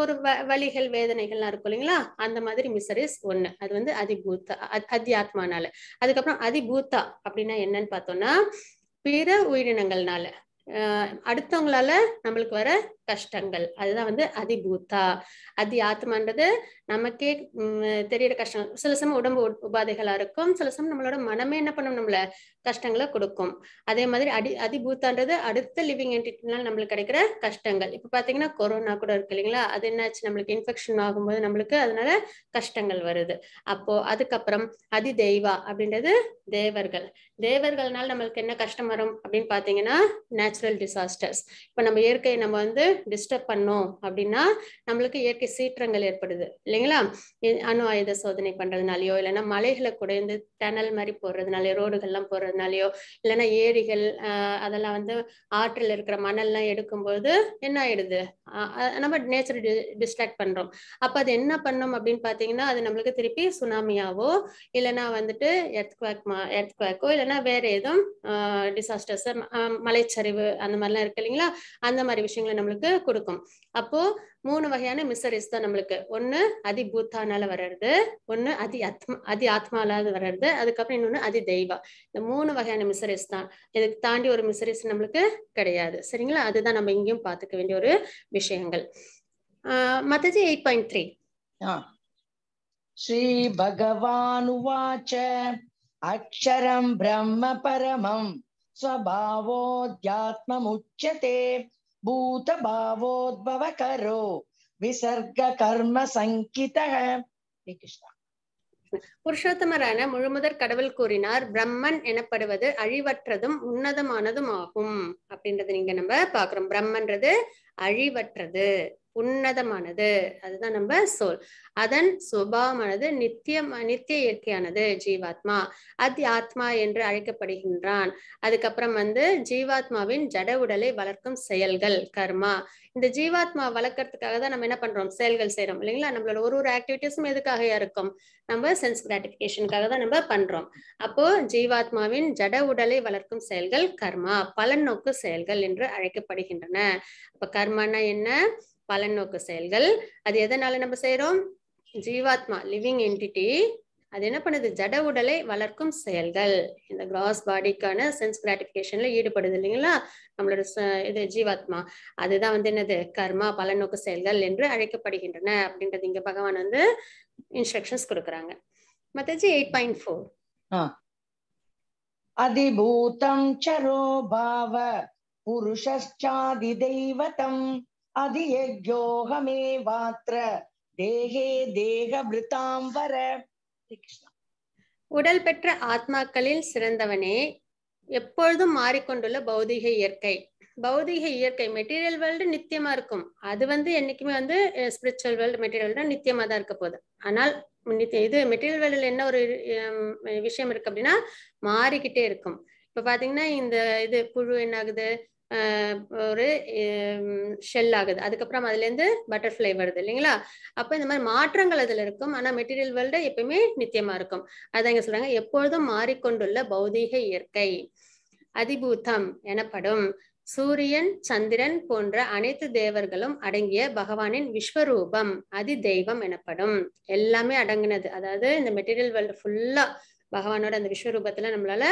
ஒரு வ வழிகள் வேதனைகள்லாம் இருக்கும் இல்லைங்களா அந்த மாதிரி மிசரிஸ் ஒண்ணு அது வந்து அதிபூத்தா அத்தியாத்மானால அதுக்கப்புறம் அதிபூத்தா அப்படின்னா என்னன்னு பார்த்தோம்னா பிற உயிரினங்கள்னால அடுத்தவங்களால நம்மளுக்கு வர கஷ்டங்கள் அதுதான் வந்து அதிபூத்தா அதி ஆத்மான்றது நமக்கே தெரியற கஷ்டம் சில சமயம் உடம்பு உபாதைகளா இருக்கும் சில சமயம் நம்மளோட மனமே என்ன பண்ணும் நம்மள கஷ்டங்களை கொடுக்கும் அதே மாதிரி அடி அதிபூத்தான்றது அடுத்த லிவிங் என்டிட்டினால நம்மளுக்கு கிடைக்கிற கஷ்டங்கள் இப்ப பாத்தீங்கன்னா கொரோனா கூட இருக்கு இல்லைங்களா அது என்னாச்சு நம்மளுக்கு இன்ஃபெக்ஷன் ஆகும்போது நம்மளுக்கு அதனால கஷ்டங்கள் வருது அப்போ அதுக்கப்புறம் அதி தெய்வா அப்படின்றது தேவர்கள் தேவர்கள்னால நம்மளுக்கு என்ன கஷ்டம் வரும் அப்படின்னு பாத்தீங்கன்னா நேச்சுரல் டிசாஸ்டர்ஸ் இப்ப நம்ம இயற்கையை நம்ம வந்து டிஸ்டர்ப் பண்ணோம் அப்படின்னா நம்மளுக்கு இயற்கை சீற்றங்கள் ஏற்படுது இல்லைங்களா அணு ஆயுத சோதனை பண்றதுனாலயோ இல்லைன்னா மலைகளை குடைந்து டனல் மாதிரி போடுறதுனாலயோ ரோடுகள்லாம் போடுறதுனாலயோ இல்லைன்னா ஏரிகள் அதெல்லாம் வந்து ஆற்றில் இருக்கிற மணல்லாம் எடுக்கும்போது என்ன ஆயிடுது நம்ம நேச்சர் டிஸ்ட்ராக்ட் பண்றோம் அப்ப அது என்ன பண்ணோம் அப்படின்னு பாத்தீங்கன்னா அது நம்மளுக்கு திருப்பி சுனாமியாவோ இல்லைன்னா வந்துட்டு எர்த்குவாக் எர்த்குவாக்கோ இல்லைன்னா வேற எதுவும் டிசாஸ்டர்ஸ் மலைச்சரிவு அந்த மாதிரிலாம் இருக்கு இல்லைங்களா அந்த மாதிரி விஷயங்களை நம்மளுக்கு நம்மளுக்கு கொடுக்கும் அப்போ மூணு வகையான மிஸ்டரிஸ் தான் நம்மளுக்கு ஒண்ணு அதி பூத்தானால வர்றது ஒண்ணு அதி அத்மா அதி ஆத்மாலாவது வர்றது அதுக்கப்புறம் இன்னொன்னு அதி தெய்வா இந்த மூணு வகையான மிஸ்டரிஸ் தான் இதுக்கு தாண்டி ஒரு மிஸ்டரிஸ் நம்மளுக்கு கிடையாது சரிங்களா அதுதான் நம்ம இங்கேயும் பாத்துக்க வேண்டிய ஒரு விஷயங்கள் ஆஹ் மத்தஜி எயிட் பாயிண்ட் த்ரீ ஸ்ரீ பகவானுவாச்ச அக்ஷரம் பிரம்ம பரமம் स्वभावोऽध्यात्ममुच्यते भूतभावोद्भवकरो விசர்கர்மசங்கிதக ஹே கிருஷ்ணா புருஷோத்தமரான முழுமுதற் கடவுள் கூறினார் பிரம்மன் எனப்படுவது அழிவற்றதும் உன்னதமானதும் ஆகும் அப்படின்றது நீங்க நம்ம பாக்குறோம் பிரம்மன்றது அழிவற்றது உன்னதமானது அதுதான் நம்ம சோல் அதன் சுபாவமானது நித்தியம் நித்திய இயற்கையானது ஜீவாத்மா அத்தி ஆத்மா என்று அழைக்கப்படுகின்றான் அதுக்கப்புறம் வந்து ஜீவாத்மாவின் ஜட உடலை வளர்க்கும் செயல்கள் கர்மா இந்த ஜீவாத்மா வளர்க்கறதுக்காக தான் நம்ம என்ன பண்றோம் செயல்கள் செய்யறோம் இல்லைங்களா நம்மளோட ஒரு ஒரு ஆக்டிவிட்டிஸும் எதுக்காக இருக்கும் நம்ம சென்ஸ் கிராட்டிபிகேஷனுக்காக தான் நம்ம பண்றோம் அப்போ ஜீவாத்மாவின் ஜட உடலை வளர்க்கும் செயல்கள் கர்மா நோக்கு செயல்கள் என்று அழைக்கப்படுகின்றன அப்ப கர்மானா என்ன நோக்க செயல்கள் அது எதனால நம்ம செய்யறோம் ஜீவாத்மா லிவிங் என்டிட்டி அது என்ன பண்ணுது ஜட உடலை வளர்க்கும் செயல்கள் இந்த கிராஸ் பாடிக்கான சென்ஸ் கிராட்டிபிகேஷன்ல ஈடுபடுது இல்லைங்களா நம்மளோட இது ஜீவாத்மா அதுதான் வந்து என்னது கர்மா பலநோக்கு செயல்கள் என்று அழைக்கப்படுகின்றன அப்படின்றது இங்க பகவான் வந்து இன்ஸ்ட்ரக்ஷன்ஸ் கொடுக்குறாங்க மத்தஜி எயிட் பாயிண்ட் ஃபோர் அதிபூதம் சரோபாவ பாவ தெய்வதம் அதியோகமேவாத்திர தேகே தேக விருத்தாம்பர உடல் பெற்ற ஆத்மாக்களில் சிறந்தவனே எப்பொழுதும் மாறிக்கொண்டுள்ள பௌதிக இயற்கை பௌதிக இயற்கை மெட்டீரியல் வேர்ல்டு நித்தியமா இருக்கும் அது வந்து என்னைக்குமே வந்து ஸ்பிரிச்சுவல் வேர்ல்டு மெட்டீரியல் வேர்ல்டு நித்தியமா தான் இருக்க போகுது ஆனால் இது மெட்டீரியல் வேர்ல்டுல என்ன ஒரு விஷயம் இருக்கு அப்படின்னா மாறிக்கிட்டே இருக்கும் இப்ப பாத்தீங்கன்னா இந்த இது புழு என்ன ஆகுது ஒரு ஷெல் ஆகுது அதுக்கப்புறம் இருந்து பட்டர்ஃப்ளை வருது இல்லைங்களா அப்ப இந்த மாதிரி மாற்றங்கள் அதுல இருக்கும் ஆனா மெட்டீரியல் வேர்ல்டு எப்பயுமே நித்தியமா இருக்கும் அதான் சொல்றாங்க சொல்கிறாங்க எப்பொழுதும் மாறிக்கொண்டுள்ள பௌதீக இயற்கை அதிபூத்தம் எனப்படும் சூரியன் சந்திரன் போன்ற அனைத்து தேவர்களும் அடங்கிய பகவானின் விஸ்வரூபம் அதி தெய்வம் எனப்படும் எல்லாமே அடங்கினது அதாவது இந்த மெட்டீரியல் வேர்ல்டு ஃபுல்லா பகவானோட அந்த விஸ்வரூபத்துல நம்மளால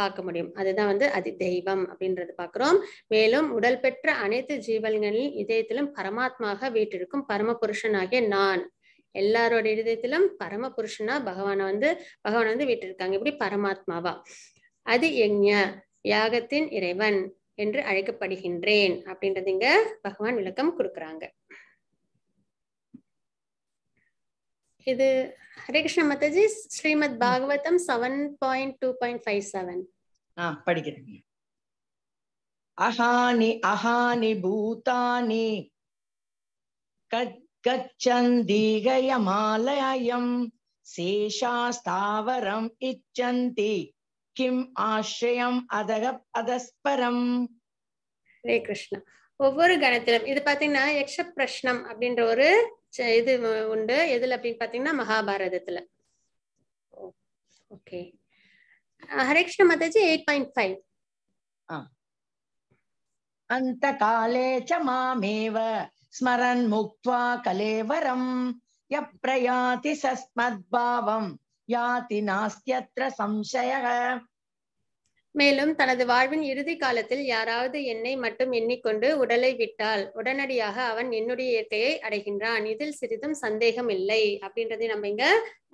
பார்க்க முடியும் அதுதான் வந்து அதி தெய்வம் அப்படின்றது பாக்குறோம் மேலும் உடல் பெற்ற அனைத்து ஜீவன்களின் இதயத்திலும் பரமாத்மாக பரம புருஷனாகிய நான் எல்லாரோட இதயத்திலும் பரம புருஷனா பகவானை வந்து பகவான் வந்து வீட்டிருக்காங்க இப்படி பரமாத்மாவா அது எங்க யாகத்தின் இறைவன் என்று அழைக்கப்படுகின்றேன் அப்படின்றது இங்க பகவான் விளக்கம் கொடுக்குறாங்க இது Hare Krishna mataji Srimad Bhagavatam seven point two point five seven ஆ படிக்கிறேன் அஹானி அஹானி பூதானி கச்சந்தி கயமாலயம் சேஷாஸ்தாவரம் இச்சந்தி கிம் ஆசிரியம் அதக அதஸ்பரம் ஹரே கிருஷ்ணா ஒவ்வொரு கணத்திலும் இது பாத்தீங்கன்னா யக்ஷ பிரஷ்னம் அப்படின்ற ஒரு இது உண்டு எதுல அப்படின்னு பாத்தீங்கன்னா மகாபாரதத்துல okay Hare Krishna mataji eight point five अन्तकाले च मामेव स्मरन् मुक्त्वा कलेवरम् यः प्रयाति सस्मद्भावम् याति नास्त्यत्र संशयः மேலும் தனது வாழ்வின் இறுதி காலத்தில் யாராவது என்னை மட்டும் எண்ணிக்கொண்டு உடலை விட்டால் உடனடியாக அவன் என்னுடைய இயற்கையை அடைகின்றான் இதில் சிறிதும் சந்தேகம் இல்லை அப்படின்றதை நம்ம இங்க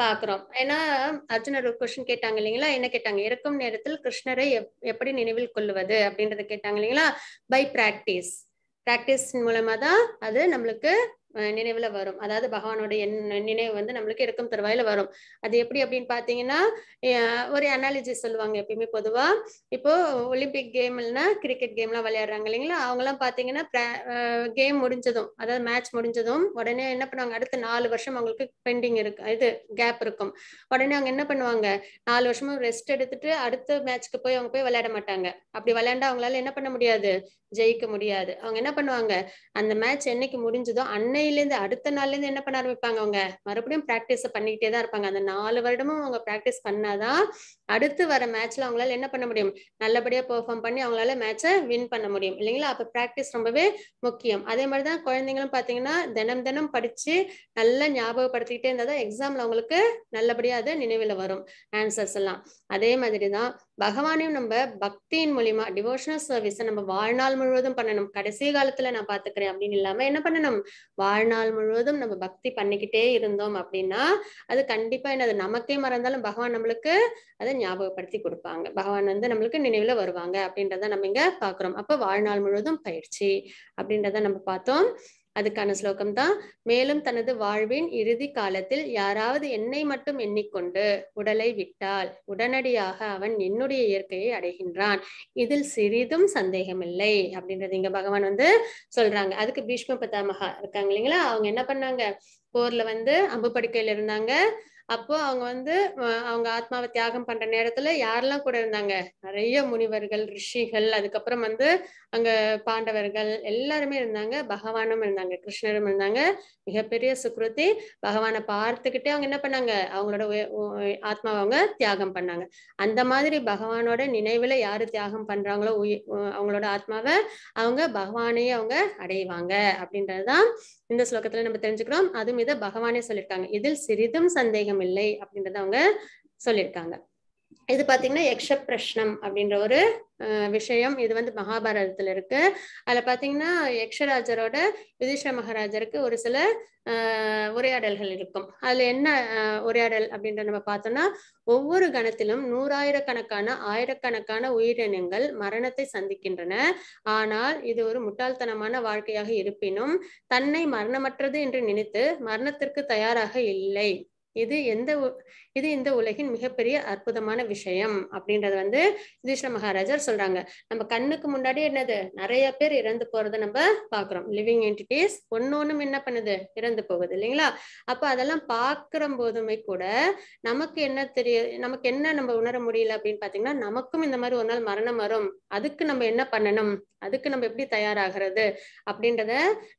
பாக்குறோம் ஏன்னா அர்ஜுனர் ஒரு கொஸ்டின் கேட்டாங்க இல்லைங்களா என்ன கேட்டாங்க இறக்கும் நேரத்தில் கிருஷ்ணரை எப்படி நினைவில் கொள்ளுவது அப்படின்றத கேட்டாங்க இல்லைங்களா பை பிராக்டிஸ் பிராக்டிஸ் மூலமா தான் அது நம்மளுக்கு நினைவுல வரும் அதாவது பகவானோட என் நினைவு வந்து நம்மளுக்கு இருக்கும் தருவாயில வரும் அது எப்படி அப்படின்னு பாத்தீங்கன்னா ஒரு அனாலஜி சொல்லுவாங்க எப்பயுமே பொதுவா இப்போ ஒலிம்பிக் கேம்னா கிரிக்கெட் கேம்லாம் விளையாடுறாங்க இல்லைங்களா அவங்க எல்லாம் பாத்தீங்கன்னா கேம் முடிஞ்சதும் அதாவது மேட்ச் முடிஞ்சதும் உடனே என்ன பண்ணுவாங்க அடுத்த நாலு வருஷம் அவங்களுக்கு பெண்டிங் இருக்கு இது கேப் இருக்கும் உடனே அவங்க என்ன பண்ணுவாங்க நாலு வருஷமும் ரெஸ்ட் எடுத்துட்டு அடுத்த மேட்ச்க்கு போய் அவங்க போய் விளையாட மாட்டாங்க அப்படி விளையாண்டா அவங்களால என்ன பண்ண முடியாது ஜெயிக்க முடியாது அவங்க என்ன பண்ணுவாங்க அந்த மேட்ச் என்னைக்கு முடிஞ்சதோ அன்னை நாளையிலேருந்து அடுத்த நாள்லேருந்து என்ன பண்ண ஆரம்பிப்பாங்க அவங்க மறுபடியும் ப்ராக்டிஸ் பண்ணிக்கிட்டே தான் இருப்பாங்க அந்த நாலு வருடமும் அவங்க ப்ராக்டிஸ் பண்ணாதான் அடுத்து வர மேட்ச்ல அவங்களால என்ன பண்ண முடியும் நல்லபடியா பெர்ஃபார்ம் பண்ணி அவங்களால மேட்சை வின் பண்ண முடியும் இல்லைங்களா அப்போ ப்ராக்டிஸ் ரொம்பவே முக்கியம் அதே மாதிரி தான் குழந்தைங்களும் பார்த்தீங்கன்னா தினம் தினம் படிச்சு நல்லா ஞாபகப்படுத்திக்கிட்டே இருந்தால் தான் எக்ஸாம்ல அவங்களுக்கு நல்லபடியாக அது நினைவில் வரும் ஆன்சர்ஸ் எல்லாம் அதே மாதிரி தான் பகவானையும் நம்ம பக்தியின் மூலியமா டிவோஷனல் சர்வீஸை நம்ம வாழ்நாள் முழுவதும் பண்ணணும் கடைசி காலத்துல நான் பாத்துக்கிறேன் அப்படின்னு இல்லாம என்ன பண்ணணும் வாழ்நாள் முழுவதும் நம்ம பக்தி பண்ணிக்கிட்டே இருந்தோம் அப்படின்னா அது கண்டிப்பா என்னது நமக்கே மறந்தாலும் பகவான் நம்மளுக்கு அதை ஞாபகப்படுத்தி கொடுப்பாங்க பகவான் வந்து நம்மளுக்கு நினைவுல வருவாங்க அப்படின்றத நம்ம இங்க பாக்குறோம் அப்ப வாழ்நாள் முழுவதும் பயிற்சி அப்படின்றத நம்ம பார்த்தோம் அதுக்கான ஸ்லோகம் தான் மேலும் தனது வாழ்வின் இறுதி காலத்தில் யாராவது என்னை மட்டும் எண்ணிக்கொண்டு உடலை விட்டால் உடனடியாக அவன் என்னுடைய இயற்கையை அடைகின்றான் இதில் சிறிதும் சந்தேகமில்லை அப்படின்றது இங்க பகவான் வந்து சொல்றாங்க அதுக்கு பீஷ்ம பதாமகா இருக்காங்க இல்லைங்களா அவங்க என்ன பண்ணாங்க போர்ல வந்து அம்பு படுக்கையில இருந்தாங்க அப்போ அவங்க வந்து அவங்க ஆத்மாவை தியாகம் பண்ற நேரத்துல யாரெல்லாம் கூட இருந்தாங்க நிறைய முனிவர்கள் ரிஷிகள் அதுக்கப்புறம் வந்து அங்க பாண்டவர்கள் எல்லாருமே இருந்தாங்க பகவானும் இருந்தாங்க கிருஷ்ணரும் இருந்தாங்க மிகப்பெரிய சுக்ருதி பகவானை பார்த்துக்கிட்டே அவங்க என்ன பண்ணாங்க அவங்களோட ஆத்மாவை அவங்க தியாகம் பண்ணாங்க அந்த மாதிரி பகவானோட நினைவுல யாரு தியாகம் பண்றாங்களோ அவங்களோட ஆத்மாவை அவங்க பகவானையே அவங்க அடைவாங்க அப்படின்றதுதான் இந்த ஸ்லோகத்துல நம்ம தெரிஞ்சுக்கிறோம் அதுவும் இதை பகவானே சொல்லியிருக்காங்க இதில் சிறிதும் சந்தேகம் இல்லை அப்படின்றத அவங்க சொல்லியிருக்காங்க இது பாத்தீங்கன்னா யக்ஷ பிரஷ்னம் அப்படின்ற ஒரு விஷயம் இது வந்து மகாபாரதத்துல இருக்கு அதுல பாத்தீங்கன்னா யக்ஷராஜரோட யுதிஷ மகாராஜருக்கு ஒரு சில உரையாடல்கள் இருக்கும் அதுல என்ன உரையாடல் அப்படின்ற நம்ம பார்த்தோம்னா ஒவ்வொரு கணத்திலும் நூறாயிரக்கணக்கான ஆயிரக்கணக்கான உயிரினங்கள் மரணத்தை சந்திக்கின்றன ஆனால் இது ஒரு முட்டாள்தனமான வாழ்க்கையாக இருப்பினும் தன்னை மரணமற்றது என்று நினைத்து மரணத்திற்கு தயாராக இல்லை இது எந்த இது இந்த உலகின் மிகப்பெரிய அற்புதமான விஷயம் அப்படின்றது வந்து யுதிஷ்ண மகாராஜர் சொல்றாங்க நம்ம கண்ணுக்கு முன்னாடி என்னது நிறைய பேர் இறந்து போறத நம்ம பாக்குறோம் லிவிங் என்டிட்டிஸ் ஒன்னொன்னும் என்ன பண்ணுது இறந்து போகுது இல்லைங்களா அப்ப அதெல்லாம் பாக்குற போதுமே கூட நமக்கு என்ன தெரிய நமக்கு என்ன நம்ம உணர முடியல அப்படின்னு பாத்தீங்கன்னா நமக்கும் இந்த மாதிரி ஒரு நாள் மரணம் வரும் அதுக்கு நம்ம என்ன பண்ணணும் அதுக்கு நம்ம எப்படி தயாராகிறது அப்படின்றத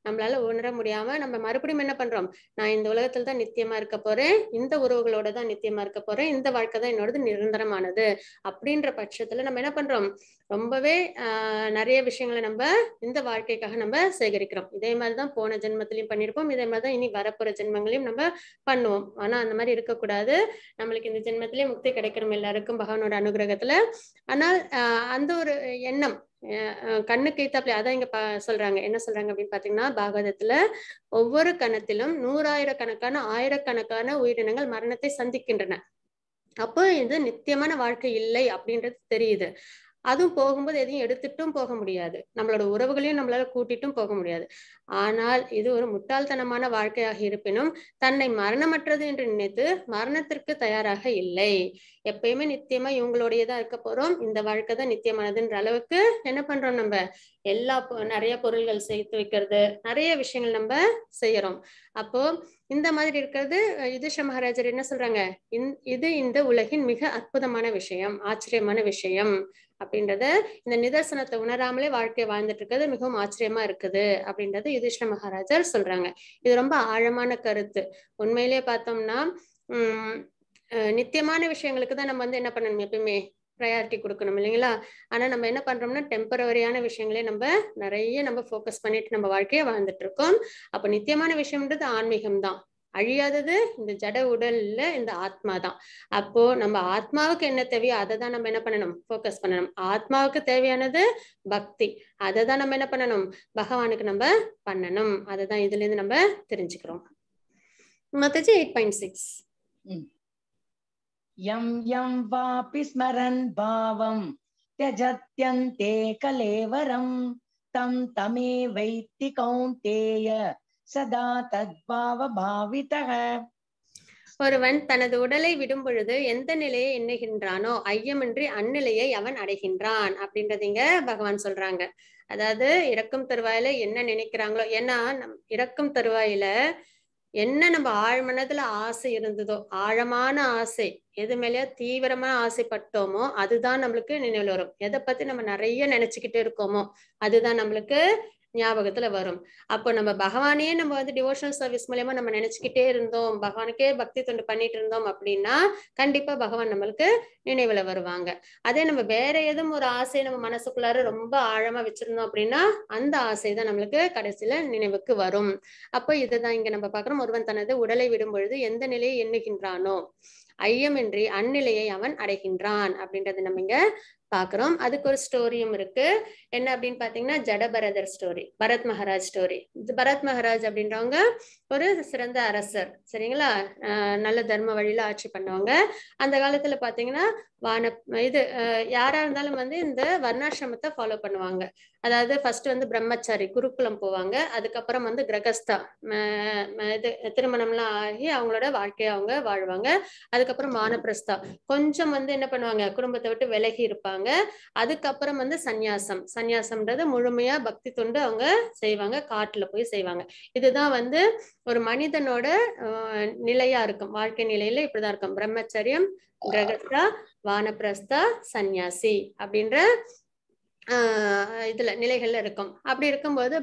நம்மளால உணர முடியாம நம்ம மறுபடியும் என்ன பண்றோம் நான் இந்த உலகத்துல தான் நித்தியமா இருக்க போறேன் இந்த உறவுகளோட தான் நித்தியமா இருக்க போறேன் இந்த வாழ்க்கை தான் என்னோடது நிரந்தரமானது அப்படின்ற பட்சத்துல நம்ம என்ன பண்றோம் ரொம்பவே ஆஹ் நிறைய விஷயங்களை நம்ம இந்த வாழ்க்கைக்காக நம்ம சேகரிக்கிறோம் இதே மாதிரிதான் போன ஜென்மத்திலையும் பண்ணிருப்போம் இதே மாதிரிதான் இனி வரப்போற ஜென்மங்களையும் நம்ம பண்ணுவோம் ஆனா அந்த மாதிரி இருக்கக்கூடாது நம்மளுக்கு இந்த ஜென்மத்திலேயே முக்தி கிடைக்கிறோம் எல்லாருக்கும் பகவானோட அனுகிரகத்துல ஆனால் அந்த ஒரு எண்ணம் கண்ணுக்கு ஏத்தாப்புல அதான் இங்க சொல்றாங்க என்ன சொல்றாங்க அப்படின்னு பாத்தீங்கன்னா பாகவதத்துல ஒவ்வொரு கணத்திலும் நூறாயிரக்கணக்கான ஆயிரக்கணக்கான உயிரினங்கள் மரணத்தை சந்திக்கின்றன அப்போ இது நித்தியமான வாழ்க்கை இல்லை அப்படின்றது தெரியுது அதுவும் போகும்போது எதையும் எடுத்துட்டும் போக முடியாது நம்மளோட உறவுகளையும் நம்மளால கூட்டிட்டும் போக முடியாது ஆனால் இது ஒரு முட்டாள்தனமான வாழ்க்கையாக இருப்பினும் தன்னை மரணமற்றது என்று நினைத்து மரணத்திற்கு தயாராக இல்லை எப்பயுமே நித்தியமா இவங்களுடையதான் இருக்க போறோம் இந்த வாழ்க்கை தான் நித்தியமானதுன்ற அளவுக்கு என்ன பண்றோம் நம்ம எல்லா நிறைய பொருள்கள் சேர்த்து வைக்கிறது நிறைய விஷயங்கள் நம்ம செய்யறோம் அப்போ இந்த மாதிரி இருக்கிறது யுதிஷ மகாராஜர் என்ன சொல்றாங்க இது இந்த உலகின் மிக அற்புதமான விஷயம் ஆச்சரியமான விஷயம் அப்படின்றத இந்த நிதர்சனத்தை உணராமலே வாழ்க்கை வாழ்ந்துட்டு இருக்கிறது மிகவும் ஆச்சரியமா இருக்குது அப்படின்றத யுதிஷ்ண மகாராஜர் சொல்றாங்க இது ரொம்ப ஆழமான கருத்து உண்மையிலே பார்த்தோம்னா உம் நித்தியமான விஷயங்களுக்கு தான் நம்ம வந்து என்ன பண்ணணும் எப்பயுமே ப்ரையாரிட்டி கொடுக்கணும் இல்லைங்களா ஆனா நம்ம என்ன பண்றோம்னா டெம்பரவரியான விஷயங்களே நம்ம நிறைய நம்ம ஃபோக்கஸ் பண்ணிட்டு நம்ம வாழ்க்கையை வாழ்ந்துட்டு இருக்கோம் அப்போ நித்தியமான விஷயம்ன்றது ஆன்மீகம் தான் அழியாதது இந்த ஜட உடல்ல இந்த ஆத்மா தான் அப்போ நம்ம ஆத்மாவுக்கு என்ன தேவையோ அதை தான் நம்ம என்ன பண்ணணும் ஃபோக்கஸ் பண்ணணும் ஆத்மாவுக்கு தேவையானது பக்தி அதை தான் நம்ம என்ன பண்ணணும் பகவானுக்கு நம்ம பண்ணணும் அதை தான் இதுல இருந்து நம்ம தெரிஞ்சுக்கிறோம் மத்தஜி எயிட் பாயிண்ட் சிக்ஸ் யம் யம் வாபி ஸ்மரன் பாவம் त्यजत्यन्ते कलेवरम् தம் தமே वैत्ति कौन्तेय சதா பாவித ஒருவன் தனது உடலை விடும் பொழுது எந்த நிலையை எண்ணுகின்றானோ ஐயமின்றி அந்நிலையை அவன் அடைகின்றான் அப்படின்றதீங்க பகவான் சொல்றாங்க அதாவது இறக்கும் தருவாயில என்ன நினைக்கிறாங்களோ ஏன்னா நம் இறக்கும் தருவாயில என்ன நம்ம ஆழ்மனதுல ஆசை இருந்ததோ ஆழமான ஆசை எது மேலேயோ தீவிரமா ஆசைப்பட்டோமோ அதுதான் நம்மளுக்கு நினைவில் வரும் எதை பத்தி நம்ம நிறைய நினைச்சுக்கிட்டு இருக்கோமோ அதுதான் நம்மளுக்கு ஞாபகத்துல வரும் அப்போ நம்ம பகவானே நம்ம வந்து டிவோஷனல் சர்வீஸ் மூலயமா நம்ம நினைச்சுக்கிட்டே இருந்தோம் பகவானுக்கே பக்தி தொண்டு பண்ணிட்டு இருந்தோம் அப்படின்னா கண்டிப்பா பகவான் நம்மளுக்கு நினைவுல வருவாங்க அதே நம்ம வேற எதுவும் ஒரு ஆசை நம்ம மனசுக்குள்ளார ரொம்ப ஆழமா வச்சிருந்தோம் அப்படின்னா அந்த ஆசை தான் நம்மளுக்கு கடைசியில நினைவுக்கு வரும் அப்போ இதுதான் இங்க நம்ம பாக்குறோம் ஒருவன் தனது உடலை விடும் பொழுது எந்த நிலையை எண்ணுகின்றானோ ஐயமின்றி அந்நிலையை அவன் அடைகின்றான் அப்படின்றத நம்ம இங்க பாக்குறோம் அதுக்கு ஒரு ஸ்டோரியும் இருக்கு என்ன அப்படின்னு பாத்தீங்கன்னா ஜடபரதர் ஸ்டோரி பரத் மகாராஜ் ஸ்டோரி பரத் மகாராஜ் அப்படின்றவங்க ஒரு சிறந்த அரசர் சரிங்களா நல்ல தர்ம வழியில ஆட்சி பண்ணுவாங்க அந்த காலத்துல பாத்தீங்கன்னா வான இது யாரா இருந்தாலும் வந்து இந்த வர்ணாசிரமத்தை ஃபாலோ பண்ணுவாங்க அதாவது ஃபர்ஸ்ட் வந்து பிரம்மச்சாரி குருக்குளம் போவாங்க அதுக்கப்புறம் வந்து கிரகஸ்தா இது திருமணம்லாம் ஆகி அவங்களோட வாழ்க்கையை அவங்க வாழ்வாங்க அதுக்கப்புறம் வானப்பிரஸ்தா கொஞ்சம் வந்து என்ன பண்ணுவாங்க குடும்பத்தை விட்டு விலகி இருப்பாங்க செய்வாங்க அதுக்கப்புறம் வந்து சந்நியாசம் சந்நியாசம்ன்றது முழுமையா பக்தி தொண்டு அவங்க செய்வாங்க காட்டுல போய் செய்வாங்க இதுதான் வந்து ஒரு மனிதனோட நிலையா இருக்கும் வாழ்க்கை நிலையில இப்படிதான் இருக்கும் பிரம்மச்சரியம் கிரகஸ்தா வானப்பிரஸ்தா சந்நியாசி அப்படின்ற ஆஹ் இதுல நிலைகள்ல இருக்கும் அப்படி இருக்கும்போது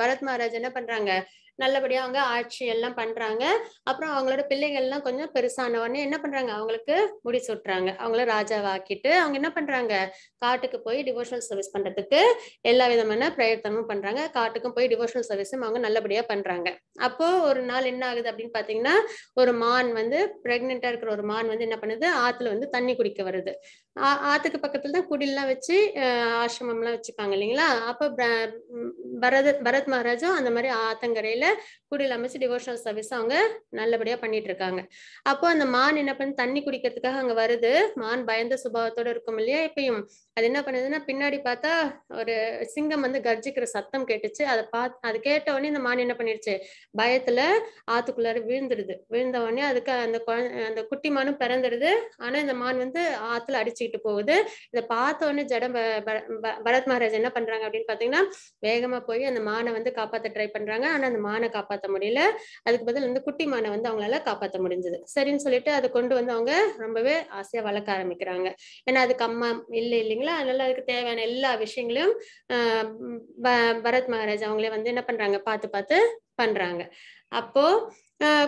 பரத் மகாராஜ் என்ன பண்றாங்க நல்லபடியாக அவங்க ஆட்சி எல்லாம் பண்றாங்க அப்புறம் அவங்களோட பிள்ளைகள்லாம் கொஞ்சம் பெருசான உடனே என்ன பண்றாங்க அவங்களுக்கு முடி சுட்டுறாங்க அவங்கள ராஜாவாக்கிட்டு அவங்க என்ன பண்றாங்க காட்டுக்கு போய் டிவோஷனல் சர்வீஸ் பண்றதுக்கு எல்லா விதமான பிரயத்தனமும் பண்றாங்க காட்டுக்கும் போய் டிவோஷனல் சர்வீஸும் அவங்க நல்லபடியா பண்றாங்க அப்போ ஒரு நாள் என்ன ஆகுது அப்படின்னு பாத்தீங்கன்னா ஒரு மான் வந்து பிரெக்னெண்டா இருக்கிற ஒரு மான் வந்து என்ன பண்ணுது ஆத்துல வந்து தண்ணி குடிக்க வருது ஆத்துக்கு பக்கத்துல தான் குடிலாம் வச்சு ஆசிரமம்லாம் வச்சுப்பாங்க இல்லைங்களா அப்போ பரத் பரத் மகாராஜும் அந்த மாதிரி ஆத்தங்கரையில முறையில குடில் அமைச்சு டிவோஷனல் சர்வீஸ் அவங்க நல்லபடியா பண்ணிட்டு இருக்காங்க அப்போ அந்த மான் என்ன பண்ணு தண்ணி குடிக்கிறதுக்காக அங்க வருது மான் பயந்த சுபாவத்தோட இருக்கும் இல்லையா இப்பயும் அது என்ன பண்ணுதுன்னா பின்னாடி பார்த்தா ஒரு சிங்கம் வந்து கர்ஜிக்கிற சத்தம் கேட்டுச்சு அதை பார்த்து அது கேட்ட உடனே இந்த மான் என்ன பண்ணிடுச்சு பயத்துல ஆத்துக்குள்ளார விழுந்துருது விழுந்த உடனே அதுக்கு அந்த அந்த குட்டி மானும் பிறந்துடுது ஆனா இந்த மான் வந்து ஆத்துல அடிச்சுக்கிட்டு போகுது இதை பார்த்த உடனே ஜடம் பரத் மகாராஜ் என்ன பண்றாங்க அப்படின்னு பாத்தீங்கன்னா வேகமா போய் அந்த மானை வந்து காப்பாத்த ட்ரை பண்றாங்க ஆனா அந்த மான் மானை காப்பாற்ற முடியல அதுக்கு பதில் வந்து குட்டி மானை வந்து அவங்களால காப்பாற்ற முடிஞ்சது சரின்னு சொல்லிட்டு அதை கொண்டு வந்து அவங்க ரொம்பவே ஆசையா வளர்க்க ஆரம்பிக்கிறாங்க ஏன்னா அதுக்கு அம்மா இல்லை இல்லைங்களா அதனால அதுக்கு தேவையான எல்லா விஷயங்களையும் பரத் மகாராஜ் அவங்களே வந்து என்ன பண்றாங்க பார்த்து பார்த்து பண்றாங்க அப்போ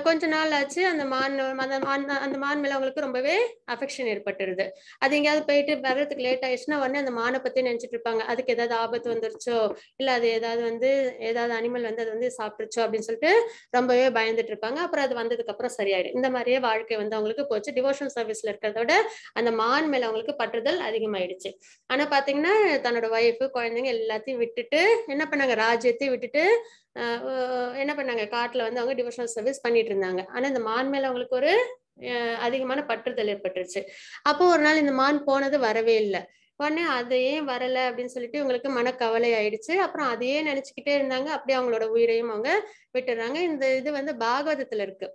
கொஞ்ச நாள் ஆச்சு அந்த மான் அந்த மான் அந்த மான் மேல அவங்களுக்கு ரொம்பவே அஃபெக்ஷன் ஏற்பட்டுருது அது எங்கேயாவது போயிட்டு வர்றதுக்கு லேட் ஆயிடுச்சுன்னா உடனே அந்த மானை பத்தி நினைச்சிட்டு இருப்பாங்க அதுக்கு ஏதாவது ஆபத்து வந்துருச்சோ இல்ல அது ஏதாவது வந்து ஏதாவது அனிமல் வந்து அது வந்து சாப்பிட்டுருச்சோ அப்படின்னு சொல்லிட்டு ரொம்பவே பயந்துட்டு இருப்பாங்க அப்புறம் அது வந்ததுக்கு அப்புறம் சரியாயிடும் இந்த மாதிரியே வாழ்க்கை வந்து அவங்களுக்கு போச்சு டிவோஷன் சர்வீஸ்ல இருக்கிறதோட அந்த மான் மேல அவங்களுக்கு பற்றுதல் அதிகமாயிடுச்சு ஆனா பாத்தீங்கன்னா தன்னோட ஒய்ஃபு குழந்தைங்க எல்லாத்தையும் விட்டுட்டு என்ன பண்ணாங்க ராஜ்யத்தையும் விட்டுட்டு என்ன பண்ணாங்க காட்டில் வந்து அவங்க டிவோஷனல் சர்வீஸ் பண்ணிட்டு இருந்தாங்க ஆனால் இந்த மான் மேலே அவங்களுக்கு ஒரு அதிகமான பற்றுதல் ஏற்பட்டுருச்சு அப்போ ஒரு நாள் இந்த மான் போனது வரவே இல்லை உடனே அது ஏன் வரலை அப்படின்னு சொல்லிட்டு இவங்களுக்கு மனக்கவலை ஆயிடுச்சு அப்புறம் அதையே நினைச்சுக்கிட்டே இருந்தாங்க அப்படியே அவங்களோட உயிரையும் அவங்க விட்டுறாங்க இந்த இது வந்து பாகவதத்துல இருக்கு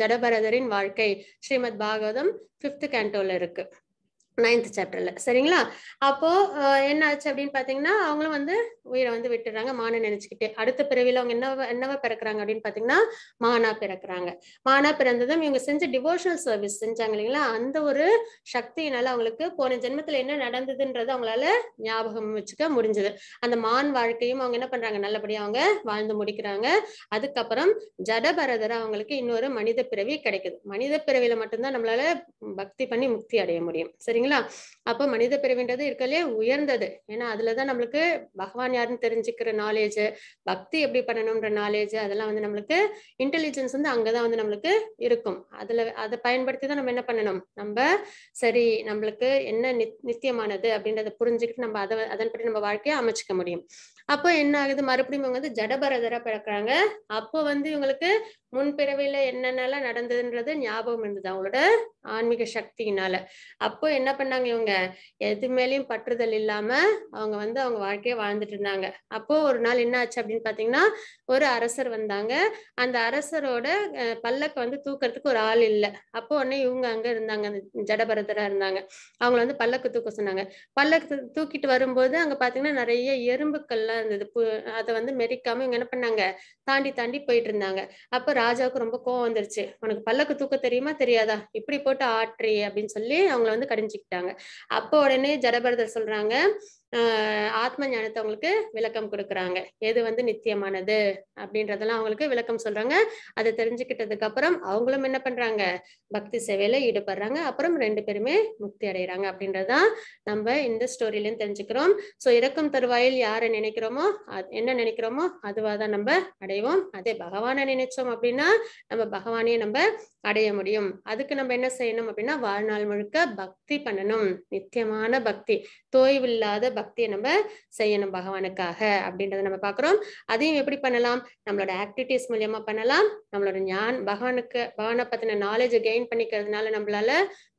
ஜடபரதரின் வாழ்க்கை ஸ்ரீமத் பாகவதம் ஃபிஃப்த் கேண்டோல இருக்கு நைன்த் சாப்டர்ல சரிங்களா அப்போ என்ன ஆச்சு அப்படின்னு பாத்தீங்கன்னா அவங்களும் வந்து உயிரை வந்து விட்டுறாங்க மானை நினைச்சுக்கிட்டு அடுத்த பிறவில அவங்க என்ன என்னவா பிறக்குறாங்க அப்படின்னு பாத்தீங்கன்னா மானா பிறக்குறாங்க மானா பிறந்ததும் இவங்க செஞ்ச டிவோஷனல் சர்வீஸ் செஞ்சாங்க இல்லைங்களா அந்த ஒரு சக்தியினால அவங்களுக்கு போன ஜென்மத்துல என்ன நடந்ததுன்றது அவங்களால ஞாபகம் வச்சுக்க முடிஞ்சது அந்த மான் வாழ்க்கையும் அவங்க என்ன பண்றாங்க நல்லபடியா அவங்க வாழ்ந்து முடிக்கிறாங்க அதுக்கப்புறம் ஜடபரதர் அவங்களுக்கு இன்னொரு மனித பிறவி கிடைக்குது மனித பிறவில மட்டும்தான் நம்மளால பக்தி பண்ணி முக்தி அடைய முடியும் சரிங்களா இல்லைங்களா அப்போ மனித பிரிவின்றது இருக்கலே உயர்ந்தது ஏன்னா அதுலதான் நம்மளுக்கு பகவான் யாருன்னு தெரிஞ்சுக்கிற நாலேஜ் பக்தி எப்படி பண்ணணும்ன்ற நாலேஜ் அதெல்லாம் வந்து நம்மளுக்கு இன்டெலிஜென்ஸ் வந்து அங்கதான் வந்து நம்மளுக்கு இருக்கும் அதுல அதை பயன்படுத்தி தான் நம்ம என்ன பண்ணணும் நம்ம சரி நம்மளுக்கு என்ன நித்தியமானது அப்படின்றத புரிஞ்சுக்கிட்டு நம்ம அதை அதன்படி நம்ம வாழ்க்கையை அமைச்சிக்க முடியும் அப்போ என்ன ஆகுது மறுபடியும் இவங்க வந்து ஜடபரதரா பிறக்கிறாங்க அப்போ வந்து இவங்களுக்கு முன்பிறவில என்னென்னலாம் நடந்ததுன்றது ஞாபகம் இருந்தது அவங்களோட ஆன்மீக சக்தியினால அப்போ என்ன பண்ணாங்க இவங்க எது மேலேயும் பற்றுதல் இல்லாம அவங்க வந்து அவங்க வாழ்க்கையை வாழ்ந்துட்டு இருந்தாங்க அப்போ ஒரு நாள் என்ன ஆச்சு அப்படின்னு பாத்தீங்கன்னா ஒரு அரசர் வந்தாங்க அந்த அரசரோட பல்லக்க வந்து தூக்கறதுக்கு ஒரு ஆள் இல்லை அப்போ உடனே இவங்க அங்க இருந்தாங்க அந்த ஜடபரதரா இருந்தாங்க அவங்கள வந்து பல்லக்கு தூக்க சொன்னாங்க பல்லக்கு தூக்கிட்டு வரும்போது அங்க பாத்தீங்கன்னா நிறைய எறும்புக்கள்லாம் நல்லா இருந்தது அதை வந்து மெரிக்காம இவங்க என்ன பண்ணாங்க தாண்டி தாண்டி போயிட்டு இருந்தாங்க அப்ப ராஜாவுக்கு ரொம்ப கோவம் வந்துருச்சு உனக்கு பல்லக்கு தூக்க தெரியுமா தெரியாதா இப்படி போட்டு ஆற்றி அப்படின்னு சொல்லி அவங்களை வந்து கடிஞ்சுக்கிட்டாங்க அப்போ உடனே ஜடபரதர் சொல்றாங்க ஆத்ம ஞானத்தை அவங்களுக்கு விளக்கம் கொடுக்குறாங்க எது வந்து நித்தியமானது அப்படின்றதெல்லாம் அவங்களுக்கு விளக்கம் சொல்றாங்க அதை தெரிஞ்சுக்கிட்டதுக்கு அப்புறம் அவங்களும் என்ன பண்றாங்க பக்தி சேவையில ஈடுபடுறாங்க அப்புறம் ரெண்டு பேருமே முக்தி அடைகிறாங்க அப்படின்றதுதான் நம்ம இந்த ஸ்டோரியிலையும் தெரிஞ்சுக்கிறோம் ஸோ இறக்கும் தருவாயில் யாரை நினைக்கிறோமோ என்ன நினைக்கிறோமோ அதுவா தான் நம்ம அடைவோம் அதே பகவானை நினைச்சோம் அப்படின்னா நம்ம பகவானையே நம்ம அடைய முடியும் அதுக்கு நம்ம என்ன செய்யணும் அப்படின்னா வாழ்நாள் முழுக்க பக்தி பண்ணணும் நித்தியமான பக்தி தோய்வில்லாத பக்தியை நம்ம செய்யணும் பகவானுக்காக அப்படின்றத நம்ம பார்க்குறோம் அதையும் எப்படி பண்ணலாம் நம்மளோட ஆக்டிவிட்டிஸ் மூலியமா பண்ணலாம் நம்மளோட ஞான் பகவானுக்கு பகவானை பத்தின நாலேஜ் கெயின் பண்ணிக்கிறதுனால நம்மளால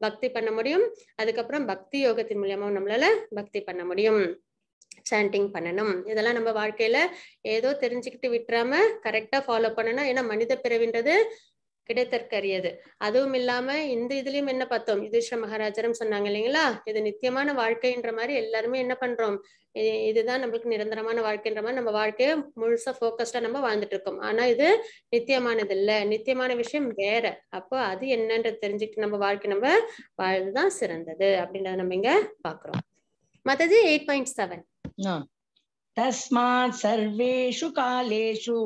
பக்தி பண்ண முடியும் அதுக்கப்புறம் பக்தி யோகத்தின் மூலியமா நம்மளால பக்தி பண்ண முடியும் சாண்டிங் பண்ணணும் இதெல்லாம் நம்ம வாழ்க்கையில ஏதோ தெரிஞ்சுக்கிட்டு விட்டுறாம கரெக்டா ஃபாலோ பண்ணணும் ஏன்னா மனித பிறவின்றது கிடைத்தற்கரியது அதுவும் இல்லாம இந்த இதுலயும் என்ன பார்த்தோம் யுதிஷ மகாராஜரம் சொன்னாங்க இல்லைங்களா இது நித்தியமான வாழ்க்கைன்ற மாதிரி எல்லாருமே என்ன பண்றோம் இதுதான் நம்மளுக்கு நிரந்தரமான வாழ்க்கைன்ற மாதிரி நம்ம வாழ்க்கையை முழுசா போக்கஸ்டா நம்ம வாழ்ந்துட்டு இருக்கோம் ஆனா இது நித்தியமானது இல்ல நித்தியமான விஷயம் வேற அப்போ அது என்னன்ற தெரிஞ்சுக்கிட்டு நம்ம வாழ்க்கை நம்ம வாழ்றதுதான் சிறந்தது அப்படின்றத நம்ம இங்க பாக்குறோம் மத்தது எயிட் பாயிண்ட் செவன் தஸ்மாத் சர்வேஷு காலேஷு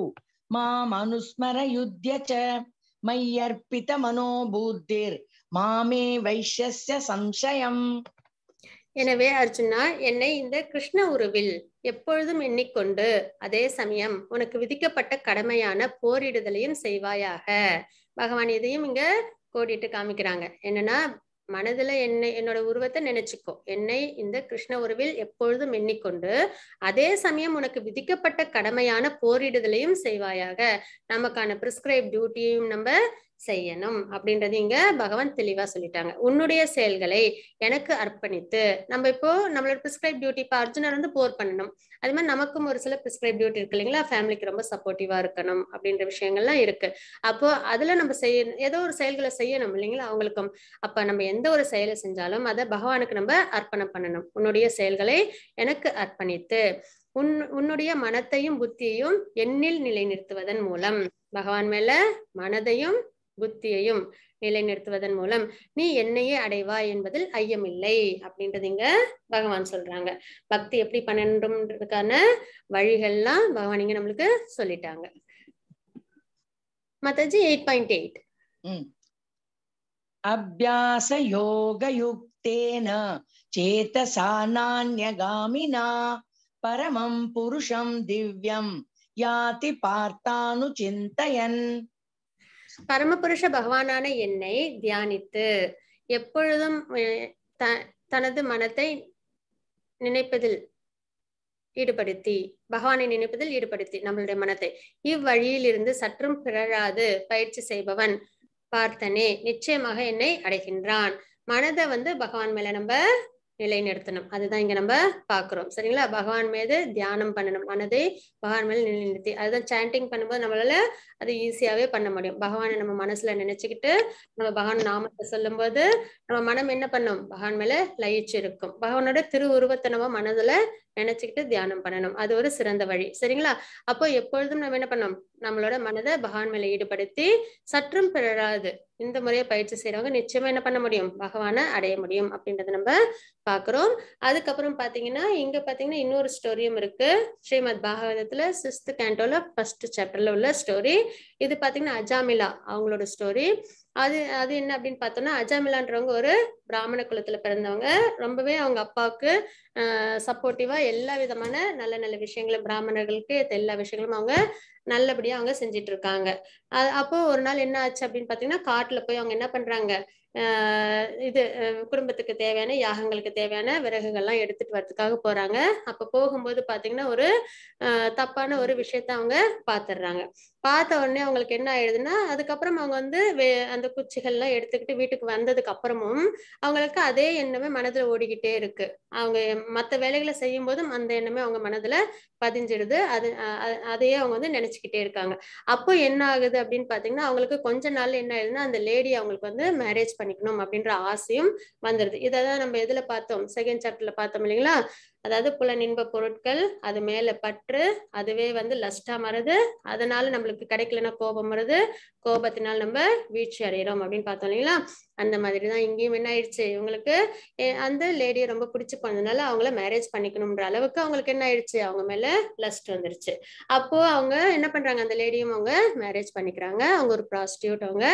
மாம் அனுஸ்மர யுத்தியச்ச மையர்பித மனோபூத்திர் மாமே வைஷ்யஸ்ய சம்சயம் எனவே அர்ஜுனா என்னை இந்த கிருஷ்ண உருவில் எப்பொழுதும் எண்ணிக்கொண்டு அதே சமயம் உனக்கு விதிக்கப்பட்ட கடமையான போரிடுதலையும் செய்வாயாக பகவான் இதையும் இங்க கோடிட்டு காமிக்கிறாங்க என்னன்னா மனதுல என்னை என்னோட உருவத்தை நினைச்சுக்கோ என்னை இந்த கிருஷ்ண உருவில் எப்பொழுதும் எண்ணிக்கொண்டு அதே சமயம் உனக்கு விதிக்கப்பட்ட கடமையான போரிடுதலையும் செய்வாயாக நமக்கான பிரிஸ்கிரைப் டியூட்டியையும் நம்ம செய்யணும் அப்படின்றது இங்க பகவான் தெளிவா சொல்லிட்டாங்க உன்னுடைய செயல்களை எனக்கு அர்ப்பணித்து நம்ம இப்போ நம்மளோட பிரிஸ்கிரைப் டியூட்டி இப்போ அர்ஜுனர் வந்து போர் பண்ணணும் அது மாதிரி நமக்கும் ஒரு சில பிரிஸ்கிரைப் டியூட்டி இருக்கு இல்லைங்களா ஃபேமிலிக்கு ரொம்ப சப்போர்ட்டிவா இருக்கணும் அப்படின்ற விஷயங்கள்லாம் இருக்கு அப்போ அதுல நம்ம செய்ய ஏதோ ஒரு செயல்களை செய்யணும் இல்லைங்களா அவங்களுக்கும் அப்ப நம்ம எந்த ஒரு செயலை செஞ்சாலும் அதை பகவானுக்கு நம்ம அர்ப்பணம் பண்ணணும் உன்னுடைய செயல்களை எனக்கு அர்ப்பணித்து உன் உன்னுடைய மனத்தையும் புத்தியையும் எண்ணில் நிலைநிறுத்துவதன் மூலம் பகவான் மேல மனதையும் புத்தியையும் நிலைநிறுத்துவதன் மூலம் நீ என்னையே அடைவாய் என்பதில் ஐயமில்லை அப்படின்றது இங்க பகவான் சொல்றாங்க பக்தி எப்படி பண்ணணுன்றதுக்கான வழிகள்லாம் பகவான் இங்க நம்மளுக்கு சொல்லிட்டாங்க மத்தஜி எயிட் பாயிண்ட் எயிட் அபியாச யோக யுக்தேன சேதசா நானியகாமினா பரமம் புருஷம் திவ்யம் யாதி பார்த்தானு சிந்தையன் பரமபுருஷ பகவானான என்னை தியானித்து எப்பொழுதும் தனது மனத்தை நினைப்பதில் ஈடுபடுத்தி பகவானை நினைப்பதில் ஈடுபடுத்தி நம்மளுடைய மனத்தை இவ்வழியிலிருந்து சற்றும் பிறழாது பயிற்சி செய்பவன் பார்த்தனே நிச்சயமாக என்னை அடைகின்றான் மனதை வந்து பகவான் மேல நம்ம நிலைநிறுத்தணும் அதுதான் இங்க நம்ம பாக்குறோம் சரிங்களா பகவான் மீது தியானம் பண்ணணும் மனதை பகவான் மேல நிலைநிறுத்தி அதுதான் சாண்டிங் பண்ணும்போது நம்மளால அது ஈஸியாவே பண்ண முடியும் பகவானை நம்ம மனசுல நினைச்சுக்கிட்டு நம்ம பகவான் நாமத்தை சொல்லும் போது நம்ம மனம் என்ன பண்ணும் பகவான் மேல லயிச்சு இருக்கும் பகவானோட திருவுருவத்தை நம்ம மனதுல நினைச்சுக்கிட்டு தியானம் பண்ணணும் அது ஒரு சிறந்த வழி சரிங்களா அப்போ எப்பொழுதும் நம்ம என்ன பண்ணோம் நம்மளோட மனதை பகவான் மேல ஈடுபடுத்தி சற்றும் பிறராது இந்த முறையை பயிற்சி செய்யறவங்க நிச்சயமா என்ன பண்ண முடியும் பகவானை அடைய முடியும் அப்படின்றத நம்ம பாக்குறோம் அதுக்கப்புறம் பாத்தீங்கன்னா இங்க பாத்தீங்கன்னா இன்னொரு ஸ்டோரியும் இருக்கு ஸ்ரீமத் பாகவதத்துல சிஸ்து கேண்டோல ஃபர்ஸ்ட் சாப்டர்ல உள்ள ஸ்டோரி இது பாத்தீங்கன்னா அஜாமிலா அவங்களோட ஸ்டோரி அது அது என்ன அப்படின்னு பார்த்தோம்னா அஜாமிலான்றவங்க ஒரு பிராமண குலத்துல பிறந்தவங்க ரொம்பவே அவங்க அப்பாவுக்கு சப்போர்ட்டிவா எல்லா விதமான நல்ல நல்ல விஷயங்களும் பிராமணர்களுக்கு எல்லா விஷயங்களும் அவங்க நல்லபடியா அவங்க செஞ்சிட்டு இருக்காங்க அப்போ ஒரு நாள் என்ன ஆச்சு அப்படின்னு பாத்தீங்கன்னா காட்டுல போய் அவங்க என்ன பண்றாங்க இது குடும்பத்துக்கு தேவையான யாகங்களுக்கு தேவையான விறகுகள்லாம் எடுத்துட்டு வர்றதுக்காக போறாங்க அப்ப போகும்போது பாத்தீங்கன்னா ஒரு தப்பான ஒரு விஷயத்த அவங்க பாத்துடுறாங்க பார்த்த உடனே அவங்களுக்கு என்ன ஆயிடுதுன்னா அதுக்கப்புறம் அவங்க வந்து அந்த குச்சிகள்லாம் எடுத்துக்கிட்டு வீட்டுக்கு வந்ததுக்கு அப்புறமும் அவங்களுக்கு அதே எண்ணமே மனதுல ஓடிக்கிட்டே இருக்கு அவங்க மற்ற வேலைகளை செய்யும் போதும் அந்த எண்ணமே அவங்க மனதுல பதிஞ்சிடுது அது அதையே அவங்க வந்து நினைச்சுக்கிட்டே இருக்காங்க அப்போ என்ன ஆகுது அப்படின்னு பாத்தீங்கன்னா அவங்களுக்கு கொஞ்ச நாள் என்ன ஆயிடுதுன்னா அந்த லேடி அவங்களுக்கு வந்து மேரேஜ் பண்ணிக்கணும் அப்படின்ற ஆசையும் வந்துடுது இதான் நம்ம எதுல பார்த்தோம் செகண்ட் சாப்டர்ல பார்த்தோம் இல்லைங்களா அதாவது நின்ப பொருட்கள் அது மேல பற்று அதுவே வந்து லஸ்டா மருது அதனால நம்மளுக்கு கிடைக்கலன்னா கோபம் வருது கோபத்தினால் நம்ம வீழ்ச்சி அடைகிறோம் அப்படின்னு பார்த்தோம் இல்லைங்களா அந்த மாதிரி தான் இங்கேயும் என்ன ஆயிடுச்சு இவங்களுக்கு அந்த லேடியை ரொம்ப பிடிச்சி போனதுனால அவங்கள மேரேஜ் பண்ணிக்கணும்ன்ற அளவுக்கு அவங்களுக்கு என்ன ஆயிடுச்சு அவங்க மேல லஸ்ட் வந்துருச்சு அப்போ அவங்க என்ன பண்றாங்க அந்த லேடியும் அவங்க மேரேஜ் பண்ணிக்கிறாங்க அவங்க ஒரு ப்ராஸ்டியூட் அவங்க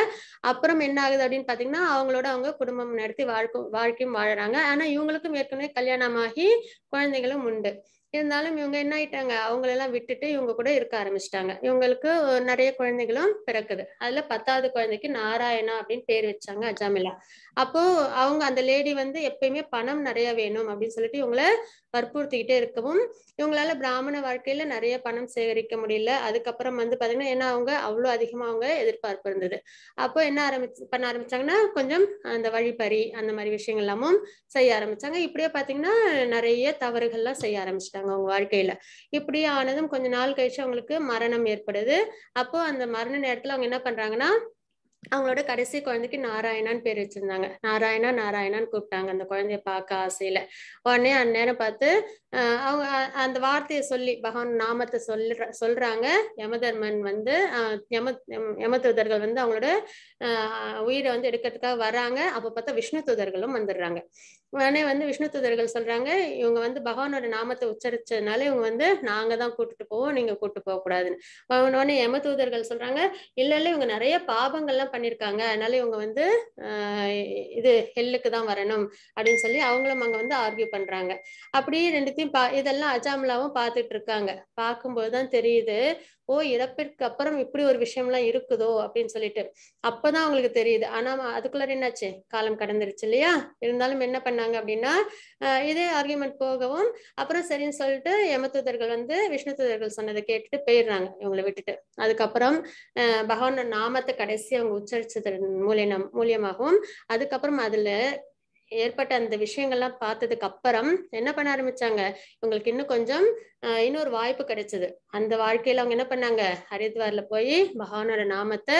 அப்புறம் என்ன ஆகுது அப்படின்னு பாத்தீங்கன்னா அவங்களோட அவங்க குடும்பம் நடத்தி வாழ்க்கும் வாழ்க்கையும் வாழறாங்க ஆனா இவங்களுக்கும் ஏற்கனவே கல்யாணமாகி குழந்தைகளும் உண்டு இருந்தாலும் இவங்க என்ன ஆயிட்டாங்க அவங்களெல்லாம் விட்டுட்டு இவங்க கூட இருக்க ஆரம்பிச்சிட்டாங்க இவங்களுக்கு நிறைய குழந்தைகளும் பிறக்குது அதுல பத்தாவது குழந்தைக்கு நாராயணா அப்படின்னு பேர் வச்சாங்க அஜாமிலா அப்போ அவங்க அந்த லேடி வந்து எப்பயுமே பணம் நிறைய வேணும் அப்படின்னு சொல்லிட்டு இவங்களை வற்புறுத்திக்கிட்டே இருக்கவும் இவங்களால பிராமண வாழ்க்கையில நிறைய பணம் சேகரிக்க முடியல அதுக்கப்புறம் வந்து பாத்தீங்கன்னா ஏன்னா அவங்க அவ்வளோ அதிகமா அவங்க எதிர்பார்ப்பு இருந்தது அப்போ என்ன ஆரம்பிச்சு பண்ண ஆரம்பிச்சாங்கன்னா கொஞ்சம் அந்த வழிப்பறி அந்த மாதிரி விஷயங்கள் எல்லாமும் செய்ய ஆரம்பிச்சாங்க இப்படியே பாத்தீங்கன்னா நிறைய தவறுகள்லாம் செய்ய ஆரம்பிச்சிட்டாங்க அவங்க வாழ்க்கையில இப்படி ஆனதும் கொஞ்ச நாள் கழிச்சு அவங்களுக்கு மரணம் ஏற்படுது அப்போ அந்த மரண நேரத்துல அவங்க என்ன பண்றாங்கன்னா அவங்களோட கடைசி குழந்தைக்கு நாராயணான்னு பேர் வச்சிருந்தாங்க நாராயணா நாராயணான்னு கூப்பிட்டாங்க அந்த குழந்தைய பார்க்க ஆசையில உடனே அந்நேரம் பார்த்து அவங்க அந்த வார்த்தையை சொல்லி பகவான் நாமத்தை சொல்ற சொல்றாங்க யமதர்மன் வந்து யம யமதூதர்கள் வந்து அவங்களோட உயிரை வந்து எடுக்கிறதுக்காக வர்றாங்க அப்போ பார்த்தா விஷ்ணு தூதர்களும் வந்துடுறாங்க உடனே வந்து விஷ்ணு தூதர்கள் சொல்றாங்க இவங்க வந்து பகவானோட நாமத்தை உச்சரிச்சதுனால இவங்க வந்து நாங்க தான் கூட்டிட்டு போவோம் நீங்க கூட்டு போக கூடாதுன்னு உடனே யம தூதர்கள் சொல்றாங்க இல்ல இல்ல இவங்க நிறைய பாபங்கள்லாம் பண்ணிருக்காங்க அதனால இவங்க வந்து இது ஹெல்லுக்கு தான் வரணும் அப்படின்னு சொல்லி அவங்களும் அங்க வந்து ஆர்கியூ பண்றாங்க அப்படியே ரெண்டு விஷயத்தையும் பா இதெல்லாம் அஜாமலாவும் பார்த்துட்டு இருக்காங்க பார்க்கும்போது தான் தெரியுது ஓ இறப்பிற்கு அப்புறம் இப்படி ஒரு விஷயம்லாம் இருக்குதோ அப்படின்னு சொல்லிட்டு அப்பதான் அவங்களுக்கு தெரியுது ஆனா அதுக்குள்ள என்னாச்சு காலம் கடந்துருச்சு இல்லையா இருந்தாலும் என்ன பண்ணாங்க அப்படின்னா இதே ஆர்கியூமெண்ட் போகவும் அப்புறம் சரின்னு சொல்லிட்டு யமதூதர்கள் வந்து விஷ்ணு தூதர்கள் சொன்னதை கேட்டுட்டு போயிடுறாங்க இவங்களை விட்டுட்டு அதுக்கப்புறம் பகவான நாமத்தை கடைசி அவங்க உச்சரிச்சது மூலியம் மூலியமாகவும் அதுக்கப்புறம் அதுல ஏற்பட்ட அந்த விஷயங்கள்லாம் பார்த்ததுக்கு அப்புறம் என்ன பண்ண ஆரம்பிச்சாங்க இவங்களுக்கு இன்னும் கொஞ்சம் இன்னொரு வாய்ப்பு கிடைச்சது அந்த வாழ்க்கையில அவங்க என்ன பண்ணாங்க ஹரித்வார்ல போய் பகவானோட நாமத்தை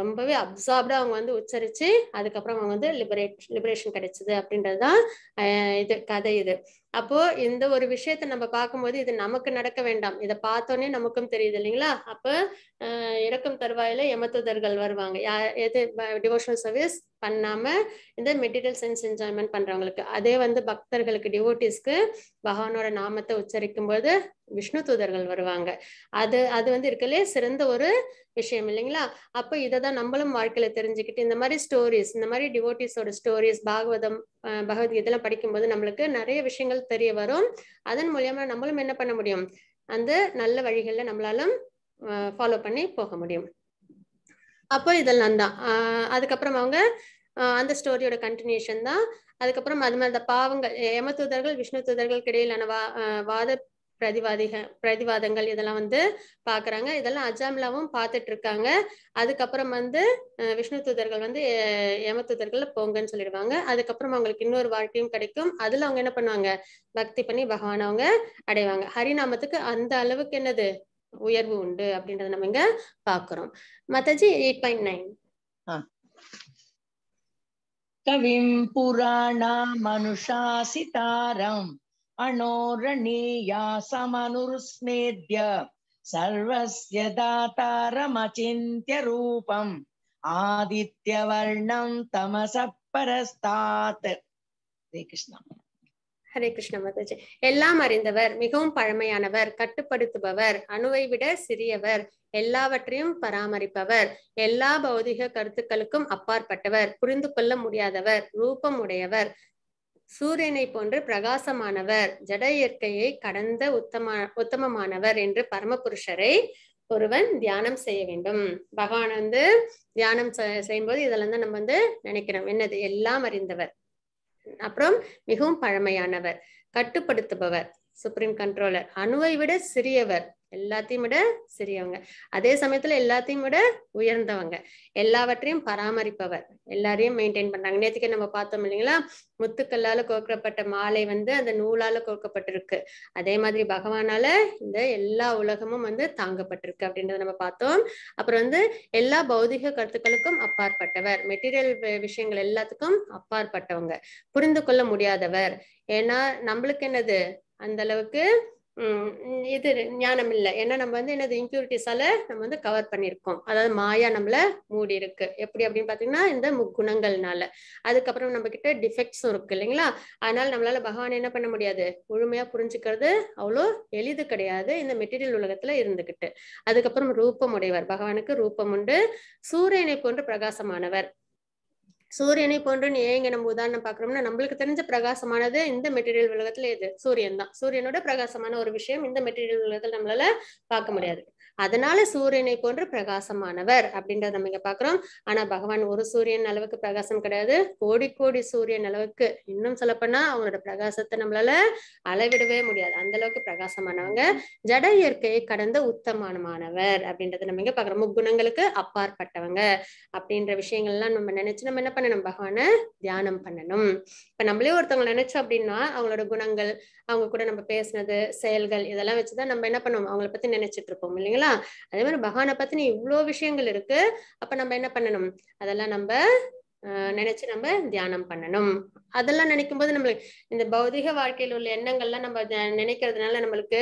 ரொம்பவே அப்சார்ப்டா அவங்க வந்து உச்சரிச்சு அதுக்கப்புறம் அவங்க வந்து லிபரேட் லிபரேஷன் கிடைச்சது அப்படின்றதுதான் இது கதை இது அப்போ இந்த ஒரு விஷயத்த நம்ம பார்க்கும்போது இது நமக்கு நடக்க வேண்டாம் இதை பார்த்தோன்னே நமக்கும் தெரியுது இல்லைங்களா அப்ப இறக்கும் தருவாயில எமத்துதர்கள் வருவாங்க யா எது டிவோஷனல் சர்வீஸ் பண்ணாம இந்த மெட்டீரியல் சென்ஸ் என்ஜாய்மெண்ட் பண்றவங்களுக்கு அதே வந்து பக்தர்களுக்கு டிவோட்டிஸ்க்கு பகவானோட நாமத்தை உச்சரிக்கும் போது விஷ்ணு தூதர்கள் வருவாங்க அது அது வந்து இருக்கலே சிறந்த ஒரு விஷயம் இல்லைங்களா அப்போ இதை தான் நம்மளும் வாழ்க்கையில தெரிஞ்சுக்கிட்டு இந்த மாதிரி ஸ்டோரிஸ் இந்த மாதிரி டிவோட்டிஸோட ஸ்டோரிஸ் பாகவதம் பகவத்கீதைலாம் படிக்கும்போது நம்மளுக்கு நிறைய விஷயங்கள் தெரிய வரும் அதன் மூலியமா நம்மளும் என்ன பண்ண முடியும் அந்த நல்ல வழிகளில் நம்மளாலும் ஃபாலோ பண்ணி போக முடியும் அப்போ இதெல்லாம் தான் அதுக்கப்புறம் அவங்க அந்த ஸ்டோரியோட கண்டினியூஷன் தான் அதுக்கப்புறம் அது மாதிரி அந்த பாவங்கள் யம தூதர்கள் விஷ்ணு தூதர்கள் இடையிலான வா வாத பிரதிவாதிக பிரதிவாதங்கள் இதெல்லாம் வந்து பாக்குறாங்க இதெல்லாம் அஜாம்லாவும் பார்த்துட்டு இருக்காங்க அதுக்கப்புறம் வந்து விஷ்ணு தூதர்கள் வந்து தூதர்கள் போங்கன்னு சொல்லிடுவாங்க அதுக்கப்புறம் அவங்களுக்கு இன்னொரு வாழ்க்கையும் கிடைக்கும் அதுல அவங்க என்ன பண்ணுவாங்க பக்தி பண்ணி பகவான் அவங்க அடைவாங்க ஹரிநாமத்துக்கு அந்த அளவுக்கு என்னது உயர்வு உண்டு அப்படின்றத நம்ம இங்க பாக்குறோம் மத்தஜி எயிட் பாயிண்ட் நைன் கவிம் புராணா மனுஷாசிதாரம் अणोरणीया समनुस्मेद्य सर्वस्य दातारमचिन्त्यरूपम् आदित्यवर्णं तमसः परस्तात् हरे ஹரே கிருஷ்ண மாதாஜி எல்லாம் அறிந்தவர் மிகவும் பழமையானவர் கட்டுப்படுத்துபவர் அணுவை விட சிறியவர் எல்லாவற்றையும் பராமரிப்பவர் எல்லா பௌதிக கருத்துக்களுக்கும் அப்பாற்பட்டவர் புரிந்து கொள்ள முடியாதவர் ரூபம் உடையவர் சூரியனை போன்று பிரகாசமானவர் ஜட இயற்கையை கடந்த உத்தம உத்தமமானவர் என்று பரமபுருஷரை ஒருவன் தியானம் செய்ய வேண்டும் பகவான் வந்து தியானம் செய்யும்போது இதெல்லாம் தான் நம்ம வந்து நினைக்கிறோம் என்னது எல்லாம் அறிந்தவர் அப்புறம் மிகவும் பழமையானவர் கட்டுப்படுத்துபவர் சுப்ரீம் கண்ட்ரோலர் அணுவை விட சிறியவர் எல்லாத்தையும் விட சிறியவங்க அதே சமயத்துல எல்லாத்தையும் விட உயர்ந்தவங்க எல்லாவற்றையும் பராமரிப்பவர் எல்லாரையும் மெயின்டைன் பண்றாங்க நேற்றுக்கே நம்ம பார்த்தோம் இல்லைங்களா முத்துக்கல்லால கோர்க்கப்பட்ட மாலை வந்து அந்த நூலால கோக்கப்பட்டிருக்கு அதே மாதிரி பகவானால இந்த எல்லா உலகமும் வந்து தாங்கப்பட்டிருக்கு அப்படின்றத நம்ம பார்த்தோம் அப்புறம் வந்து எல்லா பௌதிக கருத்துக்களுக்கும் அப்பாற்பட்டவர் மெட்டீரியல் விஷயங்கள் எல்லாத்துக்கும் அப்பாற்பட்டவங்க புரிந்து கொள்ள முடியாதவர் ஏன்னா நம்மளுக்கு என்னது அந்த அளவுக்கு இது ஞானம் இல்லை ஏன்னா நம்ம வந்து என்னது இம்ப்யூரிட்டிஸால நம்ம வந்து கவர் பண்ணியிருக்கோம் அதாவது மாயா நம்மள மூடி இருக்கு எப்படி அப்படின்னு பாத்தீங்கன்னா இந்த முக்குணங்கள்னால அதுக்கப்புறம் நம்ம கிட்ட டிஃபெக்ட்ஸும் இருக்கு இல்லைங்களா அதனால நம்மளால பகவான் என்ன பண்ண முடியாது முழுமையா புரிஞ்சுக்கிறது அவ்வளோ எளிது கிடையாது இந்த மெட்டீரியல் உலகத்துல இருந்துகிட்டு அதுக்கப்புறம் ரூபம் உடையவர் பகவானுக்கு ரூபம் உண்டு சூரியனை போன்று பிரகாசமானவர் சூரியனை போன்றுன்னு ஏங்க நம்ம உதாரணம் பாக்குறோம்னா நம்மளுக்கு தெரிஞ்ச பிரகாசமானது இந்த மெட்டீரியல் உலகத்துல எது சூரியன் தான் சூரியனோட பிரகாசமான ஒரு விஷயம் இந்த மெட்டீரியல் உலகத்துல நம்மளால பார்க்க முடியாது அதனால சூரியனை போன்று பிரகாசமானவர் அப்படின்றத நம்ம இங்க பாக்குறோம் ஆனா பகவான் ஒரு சூரியன் அளவுக்கு பிரகாசம் கிடையாது கோடி கோடி சூரியன் அளவுக்கு இன்னும் சொல்லப்போனா அவங்களோட பிரகாசத்தை நம்மளால அளவிடவே முடியாது அந்த அளவுக்கு பிரகாசமானவங்க ஜட இயற்கையை கடந்த உத்தமானமானவர் அப்படின்றத நம்ம இங்க பாக்குறோம் முக்குணங்களுக்கு அப்பாற்பட்டவங்க அப்படின்ற விஷயங்கள்லாம் நம்ம நினைச்சு நம்ம என்ன பண்ணணும் பகவான தியானம் பண்ணணும் இப்ப நம்மளே ஒருத்தவங்க நினைச்சோம் அப்படின்னா அவங்களோட குணங்கள் அவங்க கூட நம்ம பேசினது செயல்கள் இதெல்லாம் வச்சுதான் நம்ம என்ன பண்ணுவோம் அவங்கள பத்தி நினைச்சிட்டு இருப்போம் இல்லைங்களா அதே மாதிரி பகவானை பத்தின இவ்வளவு விஷயங்கள் இருக்கு அப்ப நம்ம என்ன பண்ணணும் அதெல்லாம் நம்ம நினைச்சு நம்ம தியானம் பண்ணணும் அதெல்லாம் நினைக்கும் போது நம்மளுக்கு இந்த பௌதிக வாழ்க்கையில் உள்ள எண்ணங்கள்லாம் நம்ம நினைக்கிறதுனால நம்மளுக்கு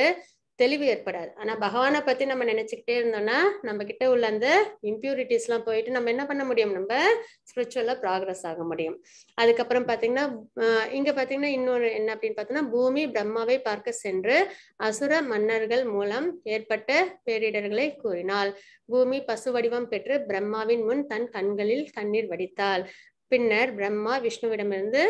தெளிவு ஏற்படாது ஆனா பகவானை பத்தி நம்ம நினைச்சுக்கிட்டே இருந்தோம்னா நம்ம கிட்ட உள்ள அந்த இம்ப்யூரிட்டிஸ் எல்லாம் போயிட்டு நம்ம என்ன பண்ண முடியும் நம்ம ஸ்பிரிச்சுவலா ப்ராக்ரஸ் ஆக முடியும் அதுக்கப்புறம் பாத்தீங்கன்னா இங்க பாத்தீங்கன்னா இன்னொரு என்ன அப்படின்னு பார்த்தோம்னா பூமி பிரம்மாவை பார்க்க சென்று அசுர மன்னர்கள் மூலம் ஏற்பட்ட பேரிடர்களை கூறினால் பூமி பசு வடிவம் பெற்று பிரம்மாவின் முன் தன் கண்களில் கண்ணீர் வடித்தாள் பின்னர் பிரம்மா விஷ்ணுவிடமிருந்து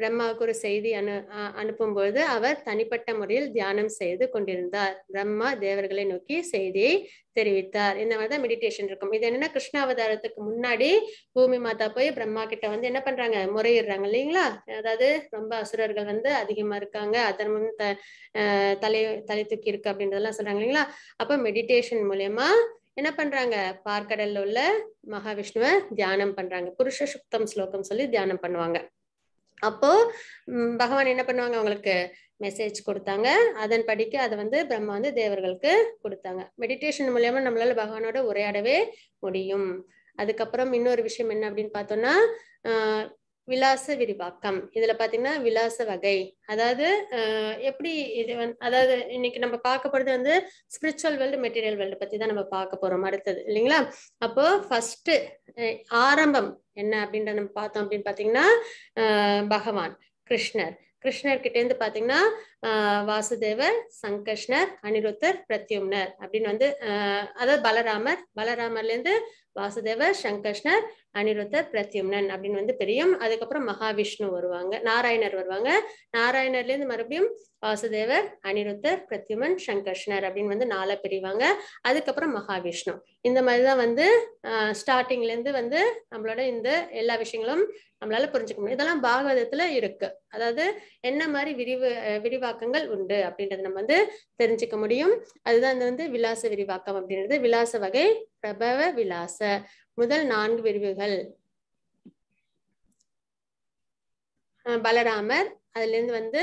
பிரம்மாவுக்கு ஒரு செய்தி அனு அனுப்பும்பொழுது அவர் தனிப்பட்ட முறையில் தியானம் செய்து கொண்டிருந்தார் பிரம்மா தேவர்களை நோக்கி செய்தியை தெரிவித்தார் இந்த மாதிரி தான் மெடிடேஷன் இருக்கும் இது என்னன்னா கிருஷ்ணாவதாரத்துக்கு முன்னாடி பூமி மாதா போய் பிரம்மா கிட்ட வந்து என்ன பண்றாங்க முறையிடுறாங்க இல்லைங்களா அதாவது ரொம்ப அசுரர்கள் வந்து அதிகமா இருக்காங்க அதர்மம் த தலை தலை தூக்கி இருக்கு அப்படின்றதெல்லாம் சொல்றாங்க இல்லைங்களா அப்ப மெடிடேஷன் மூலயமா என்ன பண்றாங்க பார்க்கடல்ல உள்ள மகாவிஷ்ணுவை தியானம் பண்றாங்க புருஷ சுத்தம் ஸ்லோகம் சொல்லி தியானம் பண்ணுவாங்க அப்போ பகவான் என்ன பண்ணுவாங்க அவங்களுக்கு மெசேஜ் கொடுத்தாங்க அதன் படிக்க அதை வந்து பிரம்மா வந்து தேவர்களுக்கு கொடுத்தாங்க மெடிடேஷன் மூலயமா நம்மளால பகவானோட உரையாடவே முடியும் அதுக்கப்புறம் இன்னொரு விஷயம் என்ன அப்படின்னு பார்த்தோம்னா விலாச விரிவாக்கம் இதுல பாத்தீங்கன்னா விலாச வகை அதாவது எப்படி இது வந்து அதாவது இன்னைக்கு நம்ம பார்க்க போறது வந்து ஸ்பிரிச்சுவல் வேர்ல்டு மெட்டீரியல் வேர்ல்டு பத்தி தான் நம்ம பார்க்க போறோம் அடுத்தது இல்லைங்களா அப்போ ஃபர்ஸ்ட் ஆரம்பம் என்ன அப்படின்ற நம்ம பார்த்தோம் அப்படின்னு பாத்தீங்கன்னா பகவான் கிருஷ்ணர் கிருஷ்ணர் பாத்தீங்கன்னா பார்த்தீங்கன்னா வாசுதேவர் சங்கர்ஷ்ணர் அனிருத்தர் பிரத்யும்னர் அப்படின்னு வந்து அதாவது பலராமர் பலராமர்ல இருந்து வாசுதேவர் சங்கஷ்ணர் அனிருத்தர் பிரத்யும்னன் அப்படின்னு வந்து தெரியும் அதுக்கப்புறம் மகாவிஷ்ணு வருவாங்க நாராயணர் வருவாங்க நாராயணர்ல இருந்து மறுபடியும் வாசுதேவர் அனிருத்தர் பிரத்யுமன் சங்கர்ஷ்ணர் அப்படின்னு வந்து நாளை பிரிவாங்க அதுக்கப்புறம் மகாவிஷ்ணு இந்த மாதிரிதான் வந்து ஸ்டார்டிங்ல இருந்து வந்து நம்மளோட இந்த எல்லா விஷயங்களும் நம்மளால புரிஞ்சுக்க முடியும் இதெல்லாம் பாகவதத்துல இருக்கு அதாவது என்ன மாதிரி விரிவு விரிவாக்கங்கள் உண்டு அப்படின்றத நம்ம வந்து தெரிஞ்சுக்க முடியும் அதுதான் இந்த வந்து விலாச விரிவாக்கம் அப்படின்றது விலாச வகை பிரபவ விலாச முதல் நான்கு பிரிவுகள் பலராமர் அதுல இருந்து வந்து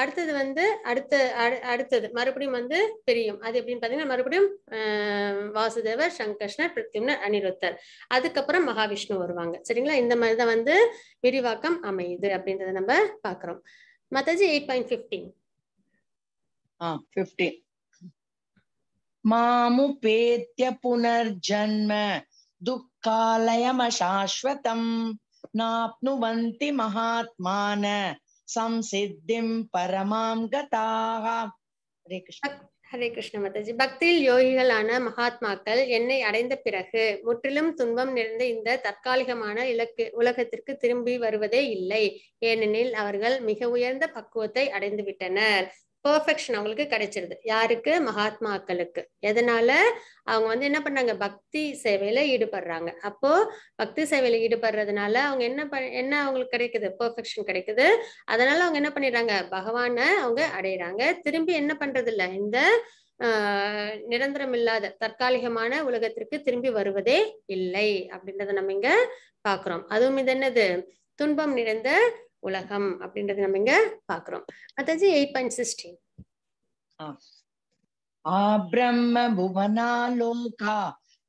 அடுத்தது வந்து அடுத்த அடுத்தது மறுபடியும் வந்து பிரியும் அது எப்படின்னு பாத்தீங்கன்னா மறுபடியும் வாசுதேவர் சங்கர்ஷ்ணர் பிரத்யும்னர் அனிருத்தர் அதுக்கப்புறம் மகாவிஷ்ணு வருவாங்க சரிங்களா இந்த மாதிரிதான் வந்து விரிவாக்கம் அமையுது அப்படின்றத நம்ம பாக்குறோம் mataji eight point fifteen fifteen புனர் ஜன்ம துக் कालयमशाश्वतं நாப்னுவந்தி மகாத்மான சம்சித்திம் பரமாம் கதாக ஹரே कृष्ण ஹரே கிருஷ்ண மாதாஜி பக்தியில் யோகிகளான மகாத்மாக்கள் என்னை அடைந்த பிறகு முற்றிலும் துன்பம் நிறைந்த இந்த தற்காலிகமான இலக்கு உலகத்திற்கு திரும்பி வருவதே இல்லை ஏனெனில் அவர்கள் மிக உயர்ந்த பக்குவத்தை அடைந்து விட்டனர் பர்ஃபெக்ஷன் அவங்களுக்கு கிடைச்சிருது யாருக்கு மகாத்மாக்களுக்கு எதனால அவங்க வந்து என்ன பண்றாங்க பக்தி சேவையில ஈடுபடுறாங்க அப்போ பக்தி சேவையில ஈடுபடுறதுனால அவங்க என்ன என்ன அவங்களுக்கு கிடைக்குது பர்ஃபெக்ஷன் கிடைக்குது அதனால அவங்க என்ன பண்ணிடுறாங்க பகவான அவங்க அடையிறாங்க திரும்பி என்ன பண்றது இல்லை இந்த நிரந்தரம் இல்லாத தற்காலிகமான உலகத்திற்கு திரும்பி வருவதே இல்லை அப்படின்றத நம்ம இங்க பாக்குறோம் அதுவும் இது என்னது துன்பம் நிறைந்த உலகம் அப்படின்றத நம்ம இங்க பாக்குறோம் அதாச்சு எயிட் பாயிண்ட் சிக்ஸ்டீன் ஆ பிரம்ம புவனாலோகா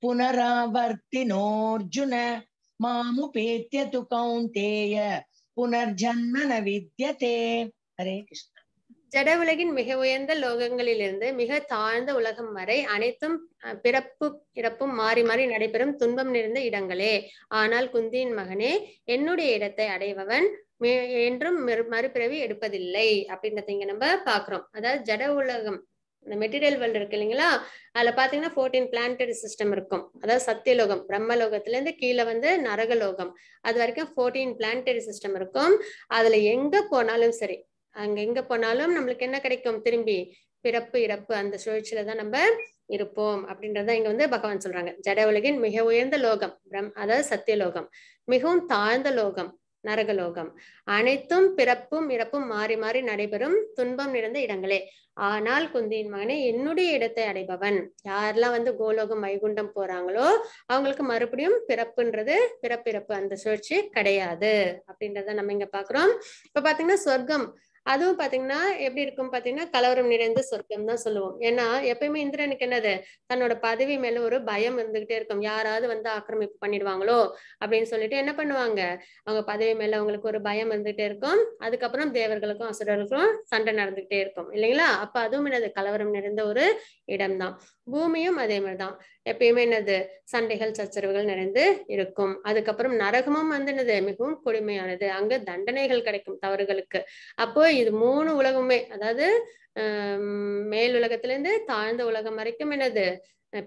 புனராவர்த்தினோர்ஜுன மாமுபேத்திய து கௌந்தேய புனர்ஜன்மன வித்தியதே ஹரே கிருஷ்ணா ஜட உலகின் மிக உயர்ந்த லோகங்களிலிருந்து மிக தாழ்ந்த உலகம் வரை அனைத்தும் பிறப்பு இறப்பும் மாறி மாறி நடைபெறும் துன்பம் நிறைந்த இடங்களே ஆனால் குந்தியின் மகனே என்னுடைய இடத்தை அடைபவன் என்றும் மறுபிறவி எடுப்பதில்லை அப்படின்றத இங்க நம்ம பாக்குறோம் அதாவது ஜட உலகம் இந்த மெட்டீரியல் வேர்ல்டு இருக்கு இல்லைங்களா அதுல பாத்தீங்கன்னா ஃபோர்டீன் பிளானட்டரி சிஸ்டம் இருக்கும் அதாவது சத்தியலோகம் பிரம்மலோகத்துல இருந்து கீழே வந்து நரகலோகம் அது வரைக்கும் ஃபோர்டீன் பிளானட்டரி சிஸ்டம் இருக்கும் அதுல எங்க போனாலும் சரி அங்க எங்க போனாலும் நம்மளுக்கு என்ன கிடைக்கும் திரும்பி பிறப்பு இறப்பு அந்த சுழற்சியில தான் நம்ம இருப்போம் அப்படின்றத இங்க வந்து பகவான் சொல்றாங்க ஜட உலகின் மிக உயர்ந்த லோகம் பிரம் அதாவது சத்தியலோகம் மிகவும் தாழ்ந்த லோகம் நரகலோகம் அனைத்தும் பிறப்பும் இறப்பும் மாறி மாறி நடைபெறும் துன்பம் நிறைந்த இடங்களே ஆனால் குந்தியின் மகனே என்னுடைய இடத்தை அடைபவன் யாரெல்லாம் வந்து கோலோகம் வைகுண்டம் போறாங்களோ அவங்களுக்கு மறுபடியும் பிறப்புன்றது பிறப்பிறப்பு அந்த சுழற்சி கிடையாது அப்படின்றத நம்ம இங்க பாக்குறோம் இப்ப பாத்தீங்கன்னா சொர்க்கம் அதுவும் பாத்தீங்கன்னா எப்படி இருக்கும் பாத்தீங்கன்னா கலவரம் நிறைந்த சொர்க்கம் தான் சொல்லுவோம் ஏன்னா எப்பயுமே இந்திரனுக்கு என்னது தன்னோட பதவி மேல ஒரு பயம் இருந்துகிட்டே இருக்கும் யாராவது வந்து ஆக்கிரமிப்பு பண்ணிடுவாங்களோ அப்படின்னு சொல்லிட்டு என்ன பண்ணுவாங்க அவங்க பதவி மேல அவங்களுக்கு ஒரு பயம் இருந்துகிட்டே இருக்கும் அதுக்கப்புறம் தேவர்களுக்கும் அசுரர்களுக்கும் சண்டை நடந்துகிட்டே இருக்கும் இல்லைங்களா அப்ப அதுவும் என்னது கலவரம் நிறைந்த ஒரு இடம்தான் பூமியும் அதே மாதிரிதான் எப்பயுமே என்னது சண்டைகள் சச்சரவுகள் நிறைந்து இருக்கும் அதுக்கப்புறம் நரகமும் வந்து என்னது மிகவும் கொடுமையானது அங்கு தண்டனைகள் கிடைக்கும் தவறுகளுக்கு அப்போ இது மூணு உலகமே அதாவது மேல் உலகத்திலேருந்து தாழ்ந்த உலகம் வரைக்கும் என்னது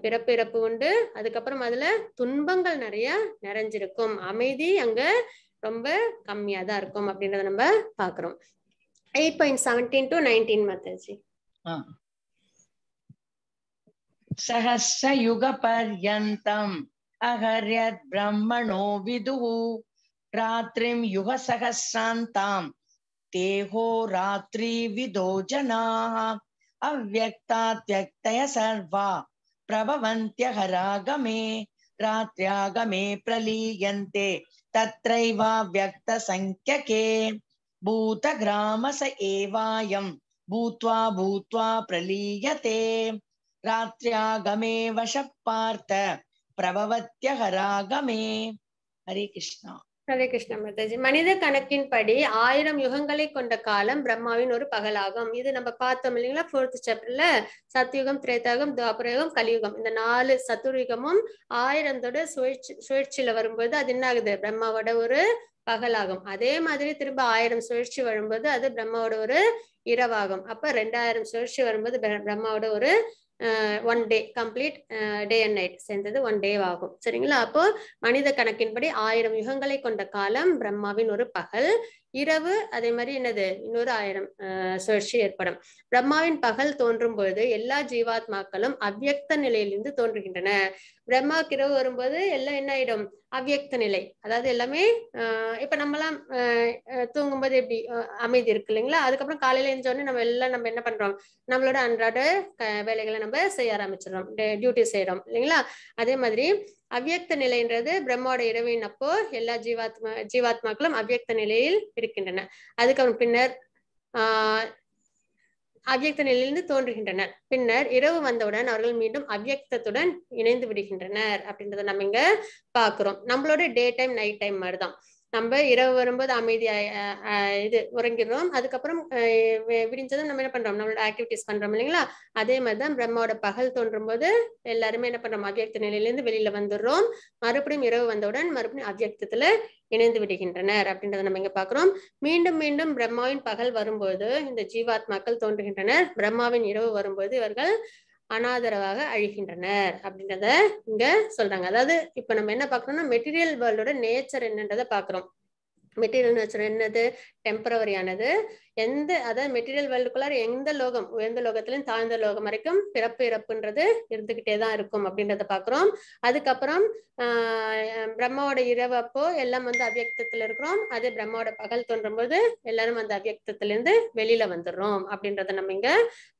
பிறப்பிறப்பு உண்டு அதுக்கப்புறம் அதுல துன்பங்கள் நிறைய நிறைஞ்சிருக்கும் அமைதி அங்க ரொம்ப கம்மியா தான் இருக்கும் அப்படின்றத நம்ம பாக்குறோம் eight point seventeen to nineteen mataji सहस्रयुगपर्यन्तम् अहर्यद् விது विदुः யுக युगसहस्रान्ताम् तेहो रात्रि विदो जना अव्यक्ता अव्यक्तात्यक्तय सर्वा प्रभवन्त्यहरागमे रात्र्यागमे प्रलीयन्ते तत्रैवाव्यक्तसङ्ख्यके स एवायं भूत्वा भूत्वा प्रलीयते रात्र्यागमे वशः पार्थ प्रभवत्यहरागमे हरे कृष्णा ஹரே கிருஷ்ண மாதாஜி மனித கணக்கின்படி ஆயிரம் யுகங்களை கொண்ட காலம் பிரம்மாவின் ஒரு பகலாகும் இது நம்ம பார்த்தோம் இல்லைங்களா ஃபோர்த் சாப்டர்ல சத்யுகம் திரேதாகம் துவாபரயுகம் கலியுகம் இந்த நாலு சத்துருயுகமும் ஆயிரத்தோட சுழற்சி சுழற்சியில வரும்போது அது என்ன ஆகுது பிரம்மாவோட ஒரு பகலாகும் அதே மாதிரி திரும்ப ஆயிரம் சுழற்சி வரும்போது அது பிரம்மாவோட ஒரு இரவாகும் அப்ப ரெண்டாயிரம் சுழற்சி வரும்போது பிரம்மாவோட ஒரு one day complete day and night சேர்ந்தது ஒன் டே ஆகும் சரிங்களா அப்போ மனித கணக்கின்படி ஆயிரம் யுகங்களை கொண்ட காலம் பிரம்மாவின் ஒரு பகல் இரவு அதே மாதிரி என்னது இன்னொரு ஆயிரம் சுழற்சி ஏற்படும் பிரம்மாவின் பகல் தோன்றும் பொழுது எல்லா ஜீவாத்மாக்களும் அவ்யக்த நிலையிலிருந்து தோன்றுகின்றன பிரம்மாவுக்கு இரவு வரும்போது எல்லாம் என்ன ஆயிடும் அவ்யக்த நிலை அதாவது எல்லாமே ஆஹ் இப்ப நம்மலாம் தூங்கும்போது எப்படி அமைதி இருக்கு இல்லைங்களா அதுக்கப்புறம் காலையில எழுந்தோடனே நம்ம எல்லாம் நம்ம என்ன பண்றோம் நம்மளோட அன்றாட வேலைகளை நம்ம செய்ய ஆரம்பிச்சிடறோம் டியூட்டி செய்யறோம் இல்லைங்களா அதே மாதிரி அவ்வியக்த நிலைன்றது பிரம்மாவோட இரவின் அப்போ எல்லா ஜீவாத்மா ஜீவாத்மாக்களும் அவ்வியக்த நிலையில் இருக்கின்றன அதுக்கு அவன் பின்னர் ஆஹ் அவ்வியக்த நிலையிலிருந்து தோன்றுகின்றனர் பின்னர் இரவு வந்தவுடன் அவர்கள் மீண்டும் அவ்வியக்தத்துடன் இணைந்து விடுகின்றனர் அப்படின்றத நம்ம இங்க பாக்குறோம் நம்மளோட டே டைம் நைட் டைம் மாதிரிதான் நம்ம இரவு வரும்போது அமைதியாக இது உறங்கிடுறோம் அதுக்கப்புறம் விடிஞ்சதும் நம்ம என்ன பண்றோம் நம்மளோட ஆக்டிவிட்டிஸ் பண்றோம் இல்லைங்களா அதே மாதிரி தான் பிரம்மாவோட பகல் தோன்றும் போது எல்லாருமே என்ன பண்றோம் அவ்யக்த நிலையிலேருந்து வெளியில வந்துடுறோம் மறுபடியும் இரவு வந்தவுடன் மறுபடியும் அவ்யக்தத்துல இணைந்து விடுகின்றனர் அப்படின்றத நம்ம இங்க பாக்குறோம் மீண்டும் மீண்டும் பிரம்மாவின் பகல் வரும்போது இந்த ஜீவாத்மாக்கள் தோன்றுகின்றனர் பிரம்மாவின் இரவு வரும்போது இவர்கள் அனாதரவாக அழிகின்றனர் அப்படின்றத இங்க சொல்றாங்க அதாவது இப்ப நம்ம என்ன பாக்குறோம்னா மெட்டீரியல் வேர்ல்டோட நேச்சர் என்னன்றதை பாக்குறோம் மெட்டீரியல் நேச்சர் என்னது டெம்பரவரியானது எந்த அதாவது மெட்டீரியல் வேர்ல்டுக்குள்ளார எந்த லோகம் உயர்ந்த லோகத்திலும் தாழ்ந்த லோகம் வரைக்கும் பிறப்பு இறப்புன்றது இருந்துகிட்டே தான் இருக்கும் அப்படின்றத பாக்குறோம் அதுக்கப்புறம் பிரம்மாவோட இரவு அப்போ எல்லாம் வந்து அவ்யக்தத்துல இருக்கிறோம் அதே பிரம்மாவோட பகல் தோன்றும் போது எல்லாரும் அந்த இருந்து வெளியில வந்துடுறோம் அப்படின்றத நம்ம இங்க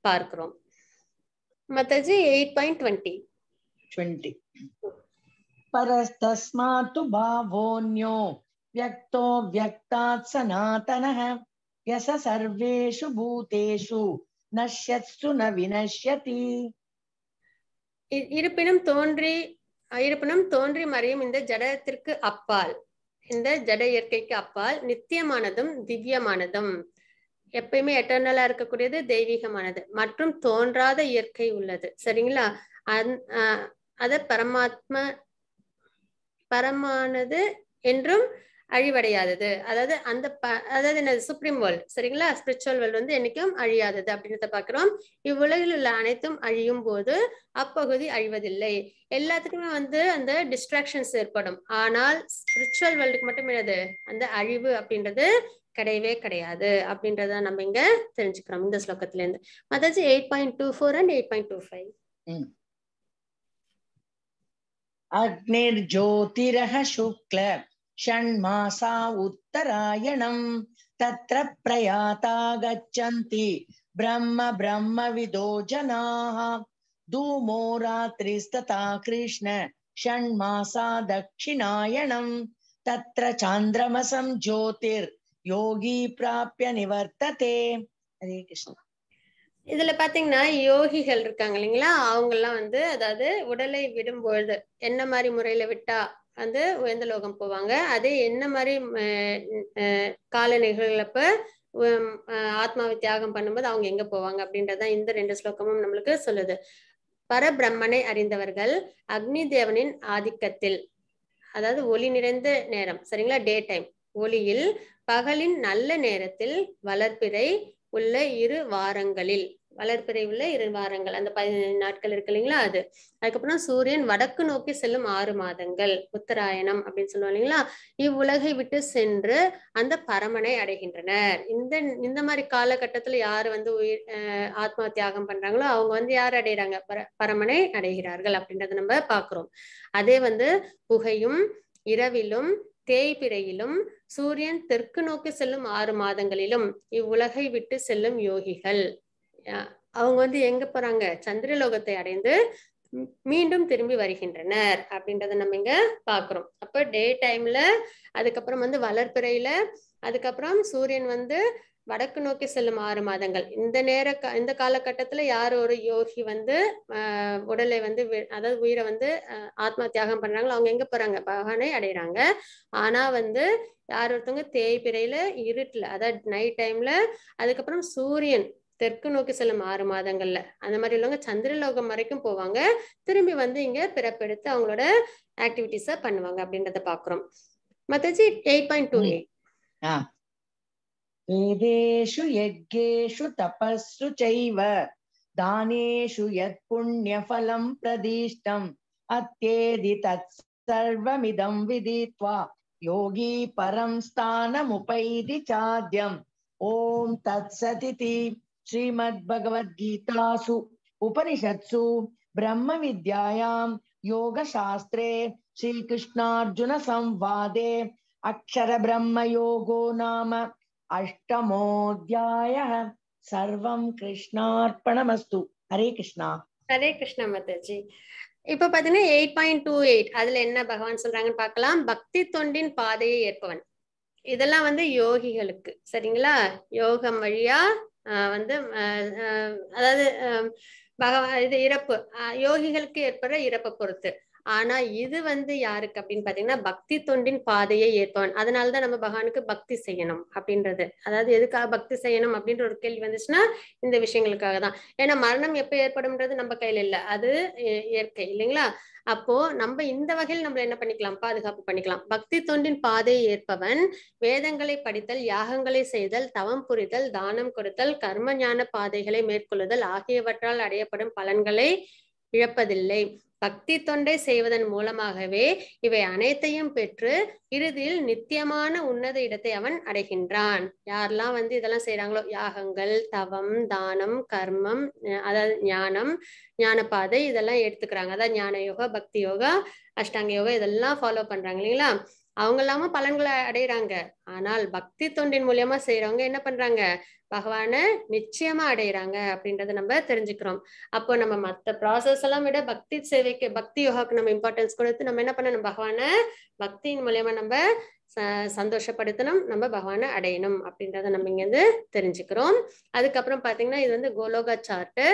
பார்க்கிறோம் माताजी 8.20 पॉइंट ट्वेंटी ट्वेंटी परस्तस्मात् भावोऽन्यो व्यक्तो व्यक्तात् सनातनः य स सर्वेषु भूतेषु नश्यत्सु न विनश्यति இருப்பினும் தோன்றி இருப்பினும் தோன்றி மறையும் இந்த ஜடத்திற்கு அப்பால் இந்த ஜட இயற்கைக்கு அப்பால் நித்தியமானதும் திவ்யமானதும் எப்பயுமே எட்டர்னலா இருக்கக்கூடியது தெய்வீகமானது மற்றும் தோன்றாத இயற்கை உள்ளது சரிங்களா அந் அத பரமாத்ம பரமானது என்றும் அழிவடையாதது அதாவது அந்த ப அதாவது என்னது சுப்ரீம் வேர்ல்ட் சரிங்களா ஸ்பிரிச்சுவல் வேர்ல்டு வந்து என்னைக்கும் அழியாதது அப்படின்றத பாக்குறோம் இவ்வுலகில் உள்ள அனைத்தும் அழியும் போது அப்பகுதி அழிவதில்லை எல்லாத்துக்குமே வந்து அந்த டிஸ்ட்ராக்ஷன்ஸ் ஏற்படும் ஆனால் ஸ்பிரிச்சுவல் வேர்ல்டுக்கு மட்டும் என்னது அந்த அழிவு அப்படின்றது கிடையவே கிடையாது அப்படின்றத நம்ம இங்க தெரிஞ்சுக்கிறோம் இந்த ஸ்லோகத்துல இருந்து mataji eight point two four and eight point two five அக்னிர் ஜோதிரக சுக்ல ஷண்மாசா பிரம்ம பிரம்ம விதோ ஜனாக தூமோ கிருஷ்ண ஷண்மாசா தட்சிணாயணம் தத்ர சாந்திரமசம் ஜோதிர் யோகி பிராபிய நிவர்த்ததே ஹரே கிருஷ்ணா இதுல பாத்தீங்கன்னா யோகிகள் இருக்காங்க இல்லைங்களா அவங்க எல்லாம் வந்து அதாவது உடலை விடும்பொழுது என்ன மாதிரி முறையில விட்டா வந்து உயர்ந்த லோகம் போவாங்க அதே என்ன மாதிரி கால நிகழ்ப்ப ஆத்மாவை தியாகம் பண்ணும்போது அவங்க எங்க போவாங்க அப்படின்றதான் இந்த ரெண்டு ஸ்லோகமும் நம்மளுக்கு சொல்லுது பரபிரம்மனை அறிந்தவர்கள் அக்னி தேவனின் ஆதிக்கத்தில் அதாவது ஒளி நிறைந்த நேரம் சரிங்களா டே டைம் ஒளியில் பகலின் நல்ல நேரத்தில் வளர்ப்பிறை உள்ள இரு வாரங்களில் வளர்ப்பிறை உள்ள இரு வாரங்கள் அந்த பதினேழு நாட்கள் இருக்கு இல்லைங்களா அது அதுக்கப்புறம் சூரியன் வடக்கு நோக்கி செல்லும் ஆறு மாதங்கள் உத்தராயணம் அப்படின்னு சொல்லுவோம் இல்லைங்களா இவ்வுலகை விட்டு சென்று அந்த பரமனை அடைகின்றனர் இந்த இந்த மாதிரி காலகட்டத்துல யாரு வந்து உயிர் ஆத்மா தியாகம் பண்றாங்களோ அவங்க வந்து யார் அடைகிறாங்க பர பரமனை அடைகிறார்கள் அப்படின்றத நம்ம பாக்குறோம் அதே வந்து புகையும் இரவிலும் தேய்பிரையிலும் சூரியன் தெற்கு நோக்கி செல்லும் ஆறு மாதங்களிலும் இவ்வுலகை விட்டு செல்லும் யோகிகள் அவங்க வந்து எங்க போறாங்க சந்திரலோகத்தை அடைந்து மீண்டும் திரும்பி வருகின்றனர் அப்படின்றத நம்ம இங்க பாக்குறோம் அப்ப டே டைம்ல அதுக்கப்புறம் வந்து வளர்ப்பிறையில அதுக்கப்புறம் சூரியன் வந்து வடக்கு நோக்கி செல்லும் ஆறு மாதங்கள் இந்த நேர இந்த காலகட்டத்துல யார் ஒரு யோகி வந்து உடலை வந்து அதாவது உயிரை வந்து ஆத்மா தியாகம் பண்றாங்களோ அவங்க எங்க போறாங்க பகவானை அடையிறாங்க ஆனா வந்து யார் ஒருத்தவங்க தேய்பிரையில இருட்டுல அதாவது நைட் டைம்ல அதுக்கப்புறம் சூரியன் தெற்கு நோக்கி செல்லும் ஆறு மாதங்கள்ல அந்த மாதிரி உள்ளவங்க சந்திரலோகம் வரைக்கும் போவாங்க திரும்பி வந்து இங்க பிறப்பெடுத்து அவங்களோட ஆக்டிவிட்டிஸ பண்ணுவாங்க அப்படின்றத பாக்குறோம் மத்தச்சு எயிட் பாயிண்ட் டூ எயிட் वेदेषु यज्ञेषु तपस्सु चैव दानेषु यत् पुण्यफलं प्रदिष्टम् अत्येदि तत्सर्वमिदं विदित्वा योगी परं स्थानमुपैति चाद्यम् ॐ तत्सदिति श्रीमद्भगवद्गीतासु उपनिषत्सु ब्रह्मविद्यायां योगशास्त्रे श्रीकृष्णार्जुनसंवादे अक्षरब्रह्मयोगो नाम அஷ்டமோத்தியாய சர்வம் கிருஷ்ணார்ப்பணமஸ்து ஹரே கிருஷ்ணா ஹரே கிருஷ்ணா மாதாஜி இப்ப பாத்தீங்கன்னா எயிட் பாயிண்ட் டூ எயிட் அதுல என்ன பகவான் சொல்றாங்கன்னு பார்க்கலாம் பக்தி தொண்டின் பாதையை ஏற்பவன் இதெல்லாம் வந்து யோகிகளுக்கு சரிங்களா யோகம் வழியா வந்து அதாவது பகவான் இது இறப்பு யோகிகளுக்கு ஏற்படுற இறப்பை பொறுத்து ஆனா இது வந்து யாருக்கு அப்படின்னு பாத்தீங்கன்னா பக்தி தொண்டின் பாதையை ஏற்பவன் அதனாலதான் நம்ம பகவானுக்கு பக்தி செய்யணும் அப்படின்றது அதாவது எதுக்காக பக்தி செய்யணும் அப்படின்ற ஒரு கேள்வி வந்துச்சுன்னா இந்த விஷயங்களுக்காக தான் ஏன்னா மரணம் எப்ப ஏற்படும்ன்றது நம்ம கையில இல்ல அது இயற்கை இல்லைங்களா அப்போ நம்ம இந்த வகையில் நம்ம என்ன பண்ணிக்கலாம் பாதுகாப்பு பண்ணிக்கலாம் பக்தி தொண்டின் பாதையை ஏற்பவன் வேதங்களை படித்தல் யாகங்களை செய்தல் தவம் புரிதல் தானம் கொடுத்தல் கர்ம ஞான பாதைகளை மேற்கொள்ளுதல் ஆகியவற்றால் அடையப்படும் பலன்களை இழப்பதில்லை பக்தி தொண்டை செய்வதன் மூலமாகவே இவை அனைத்தையும் பெற்று இறுதியில் நித்தியமான உன்னத இடத்தை அவன் அடைகின்றான் யாரெல்லாம் வந்து இதெல்லாம் செய்யறாங்களோ யாகங்கள் தவம் தானம் கர்மம் அதாவது ஞானம் ஞானப்பாதை இதெல்லாம் எடுத்துக்கிறாங்க அதாவது ஞான யோகா பக்தி யோகா அஷ்டாங்க யோகா இதெல்லாம் ஃபாலோ பண்றாங்க இல்லைங்களா அவங்க இல்லாம பலன்களை அடையிறாங்க ஆனால் பக்தி தொண்டின் மூலியமா செய்யறவங்க என்ன பண்றாங்க பகவான நிச்சயமா அடையிறாங்க அப்படின்றத நம்ம தெரிஞ்சுக்கிறோம் அப்போ நம்ம மற்ற ப்ராசஸ் எல்லாம் விட பக்தி சேவைக்கு பக்தி யோகாக்கு நம்ம இம்பார்ட்டன்ஸ் கொடுத்து நம்ம என்ன பண்ணணும் பகவான பக்தியின் மூலியமா நம்ம சந்தோஷப்படுத்தணும் நம்ம பகவானை அடையணும் அப்படின்றத நம்ம இங்கேருந்து தெரிஞ்சுக்கிறோம் அதுக்கப்புறம் பார்த்தீங்கன்னா இது வந்து கோலோகா சார்ட்டு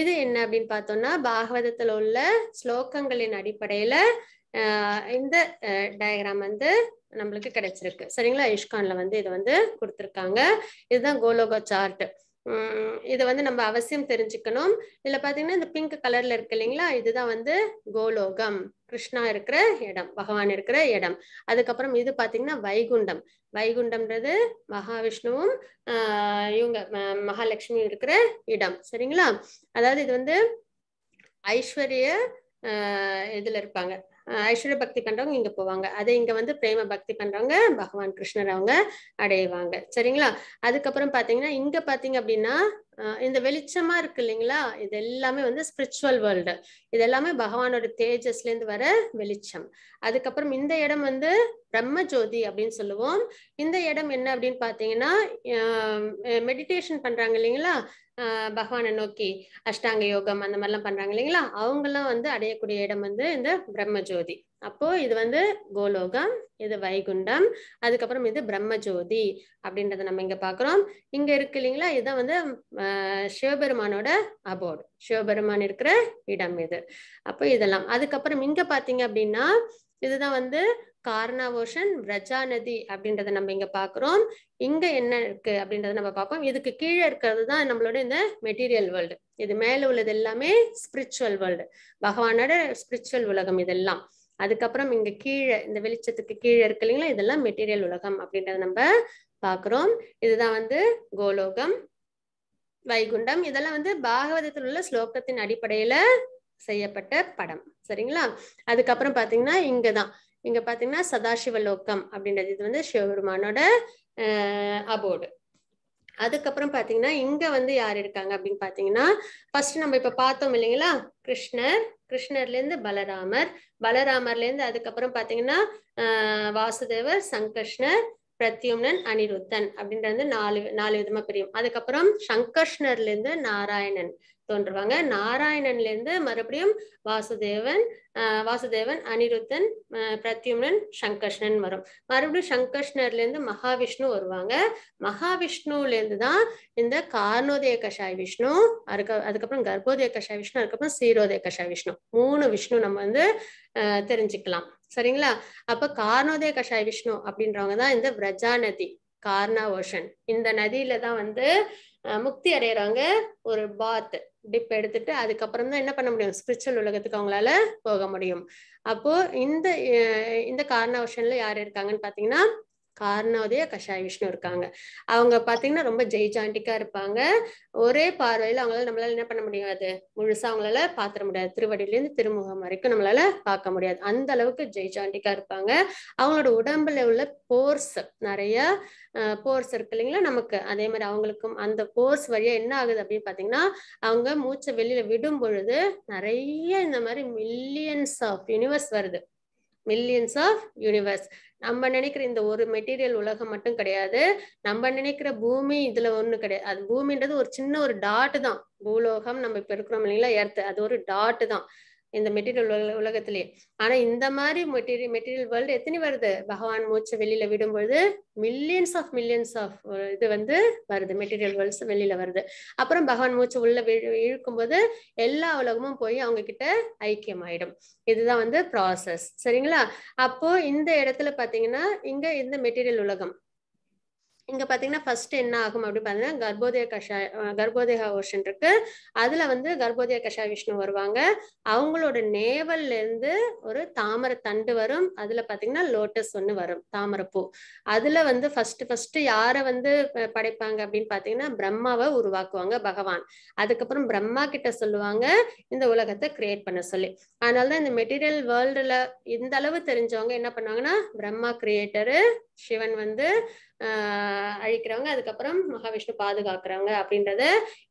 இது என்ன அப்படின்னு பார்த்தோம்னா பாகவதத்தில் உள்ள ஸ்லோகங்களின் அடிப்படையில் இந்த டயக்ராம் வந்து நம்மளுக்கு கிடைச்சிருக்கு சரிங்களா ஐஷ்கான்ல வந்து இது வந்து கொடுத்துருக்காங்க இதுதான் கோலோகோ சார்ட் இதை வந்து நம்ம அவசியம் தெரிஞ்சுக்கணும் இதில் பார்த்தீங்கன்னா இந்த பிங்க் கலர்ல இருக்கு இல்லைங்களா இதுதான் வந்து கோலோகம் கிருஷ்ணா இருக்கிற இடம் பகவான் இருக்கிற இடம் அதுக்கப்புறம் இது பார்த்தீங்கன்னா வைகுண்டம் வைகுண்டம்ன்றது மகாவிஷ்ணுவும் இவங்க மகாலட்சுமி இருக்கிற இடம் சரிங்களா அதாவது இது வந்து ஐஸ்வர்ய இதுல இருப்பாங்க ஐஸ்வர்ய பக்தி பண்றவங்க இங்க போவாங்க அதை இங்க வந்து பிரேம பக்தி பண்றவங்க பகவான் கிருஷ்ணர் அவங்க அடைவாங்க சரிங்களா அதுக்கப்புறம் பாத்தீங்கன்னா இங்க பாத்தீங்க அப்படின்னா இந்த வெளிச்சமா இருக்கு இல்லைங்களா இது எல்லாமே வந்து ஸ்பிரிச்சுவல் வேர்ல்டு இது எல்லாமே பகவானோட தேஜஸ்ல இருந்து வர வெளிச்சம் அதுக்கப்புறம் இந்த இடம் வந்து பிரம்ம ஜோதி அப்படின்னு சொல்லுவோம் இந்த இடம் என்ன அப்படின்னு பாத்தீங்கன்னா மெடிடேஷன் பண்றாங்க இல்லைங்களா பகவானை நோக்கி அஷ்டாங்க யோகம் அந்த மாதிரிலாம் பண்றாங்க இல்லைங்களா எல்லாம் வந்து அடையக்கூடிய இடம் வந்து இந்த பிரம்மஜோதி அப்போ இது வந்து கோலோகம் இது வைகுண்டம் அதுக்கப்புறம் இது பிரம்மஜோதி அப்படின்றத நம்ம இங்க பாக்குறோம் இங்க இருக்கு இல்லைங்களா இதுதான் வந்து சிவபெருமானோட அபோர்டு சிவபெருமான் இருக்கிற இடம் இது அப்போ இதெல்லாம் அதுக்கப்புறம் இங்க பாத்தீங்க அப்படின்னா இதுதான் வந்து கார்னாவோஷன் பிரஜா நதி அப்படின்றத நம்ம இங்க பாக்குறோம் இங்க என்ன இருக்கு அப்படின்றத நம்ம பார்ப்போம் இதுக்கு கீழே இருக்கிறது தான் நம்மளோட இந்த மெட்டீரியல் வேர்ல்டு இது மேல உள்ளது எல்லாமே ஸ்பிரிச்சுவல் வேர்ல்டு பகவானோட ஸ்பிரிச்சுவல் உலகம் இதெல்லாம் அதுக்கப்புறம் இங்க கீழே இந்த வெளிச்சத்துக்கு கீழே இருக்கு இல்லைங்களா இதெல்லாம் மெட்டீரியல் உலகம் அப்படின்றத நம்ம பாக்குறோம் இதுதான் வந்து கோலோகம் வைகுண்டம் இதெல்லாம் வந்து பாகவதத்தில் உள்ள ஸ்லோகத்தின் அடிப்படையில செய்யப்பட்ட படம் சரிங்களா அதுக்கப்புறம் பாத்தீங்கன்னா இங்கதான் இங்க பாத்தீங்கன்னா சதாசிவ லோக்கம் அப்படின்றது இது வந்து சிவபெருமானோட அபோர்டு அதுக்கப்புறம் பாத்தீங்கன்னா இங்க வந்து யார் இருக்காங்க அப்படின்னு பாத்தீங்கன்னா ஃபர்ஸ்ட் நம்ம இப்ப பார்த்தோம் இல்லைங்களா கிருஷ்ணர் கிருஷ்ணர்ல இருந்து பலராமர் பலராமர்ல இருந்து அதுக்கப்புறம் பாத்தீங்கன்னா வாசுதேவர் சங்கர்ஷ்ணர் பிரத்யும்னன் அனிருத்தன் அப்படின்றது நாலு நாலு விதமா பிரியும் அதுக்கப்புறம் சங்கர்ஷ்ணர்ல இருந்து நாராயணன் தோன்றுவாங்க நாராயணன்ல இருந்து மறுபடியும் வாசுதேவன் வாசுதேவன் அனிருத்தன் பிரத்யும்னன் சங்கர்ஷ்ணன் வரும் மறுபடியும் சங்கர்ஷ்ணர்ல இருந்து மகாவிஷ்ணு வருவாங்க மகாவிஷ்ணுல தான் இந்த கார்ணோதய கஷாய் விஷ்ணு அதுக்கு அதுக்கப்புறம் கர்ப்போதய கஷாய் விஷ்ணு அதுக்கப்புறம் சீரோதய கஷாய் விஷ்ணு மூணு விஷ்ணு நம்ம வந்து தெரிஞ்சுக்கலாம் சரிங்களா அப்ப கார்ணோதய கஷாய் விஷ்ணு அப்படின்றவங்க தான் இந்த விரஜா நதி கார்னா ஓஷன் இந்த நதியில தான் வந்து முக்தி அடையிறவங்க ஒரு பாத்து டிப் எடுத்துட்டு அதுக்கப்புறம் தான் என்ன பண்ண முடியும் ஸ்பிரிச்சுவல் உலகத்துக்கு அவங்களால போக முடியும் அப்போ இந்த இந்த காரண யார் இருக்காங்கன்னு பாத்தீங்கன்னா காரணோதய கஷாய விஷ்ணு இருக்காங்க அவங்க பாத்தீங்கன்னா ரொம்ப ஜெய்ஜாண்டிக்கா இருப்பாங்க ஒரே பார்வையில அவங்களால நம்மளால என்ன பண்ண முடியாது முழுசா அவங்களால பாத்திர முடியாது திருவடியில இருந்து திருமுகம் வரைக்கும் நம்மளால பார்க்க முடியாது அந்த அளவுக்கு ஜெய்சாண்டிக்கா இருப்பாங்க அவங்களோட உடம்புல உள்ள போர்ஸ் நிறைய போர்ஸ் இருக்கு இல்லைங்களா நமக்கு அதே மாதிரி அவங்களுக்கும் அந்த போர்ஸ் வழியா என்ன ஆகுது அப்படின்னு பாத்தீங்கன்னா அவங்க மூச்சை வெளியில விடும் பொழுது நிறைய இந்த மாதிரி மில்லியன்ஸ் ஆஃப் யூனிவர்ஸ் வருது மில்லியன்ஸ் ஆஃப் யூனிவர்ஸ் நம்ம நினைக்கிற இந்த ஒரு மெட்டீரியல் உலகம் மட்டும் கிடையாது நம்ம நினைக்கிற பூமி இதுல ஒண்ணு கிடையாது அது பூமின்றது ஒரு சின்ன ஒரு டாட்டு தான் பூலோகம் நம்ம இப்ப இருக்கிறோம் இல்லைங்களா எர்த்து அது ஒரு டாட்டு தான் இந்த மெட்டீரியல் உலகத்திலேயே ஆனா இந்த மாதிரி மெட்டீரியல் மெட்டீரியல் வேர்ல்டு எத்தனை வருது பகவான் மூச்சு வெளியில விடும்பொழுது மில்லியன்ஸ் ஆஃப் மில்லியன்ஸ் ஆஃப் இது வந்து வருது மெட்டீரியல் வேர்ல்ட்ஸ் வெளியில வருது அப்புறம் பகவான் மூச்சு உள்ள இழுக்கும்போது எல்லா உலகமும் போய் அவங்க கிட்ட ஆயிடும் இதுதான் வந்து ப்ராசஸ் சரிங்களா அப்போ இந்த இடத்துல பாத்தீங்கன்னா இங்க இந்த மெட்டீரியல் உலகம் இங்க பாத்தீங்கன்னா ஃபர்ஸ்ட் என்ன ஆகும் அப்படின்னு பாத்தீங்கன்னா கர்ப்போதய கஷாய கர்ப்போதய ஓஷன் இருக்கு அதுல வந்து கர்ப்போதய கஷாய விஷ்ணு வருவாங்க அவங்களோட நேவல்ல இருந்து ஒரு தாமரை தண்டு வரும் அதுல பாத்தீங்கன்னா லோட்டஸ் ஒண்ணு வரும் தாமரப்பூ அதுல வந்து ஃபர்ஸ்ட் ஃபர்ஸ்ட் யார வந்து படைப்பாங்க அப்படின்னு பாத்தீங்கன்னா பிரம்மாவை உருவாக்குவாங்க பகவான் அதுக்கப்புறம் பிரம்மா கிட்ட சொல்லுவாங்க இந்த உலகத்தை கிரியேட் பண்ண சொல்லி அதனாலதான் இந்த மெட்டீரியல் வேர்ல்டுல இந்த அளவு தெரிஞ்சவங்க என்ன பண்ணுவாங்கன்னா பிரம்மா கிரியேட்டரு சிவன் வந்து ஆஹ் அழிக்கிறவங்க அதுக்கப்புறம் மகாவிஷ்ணு பாதுகாக்கிறவங்க அப்படின்றத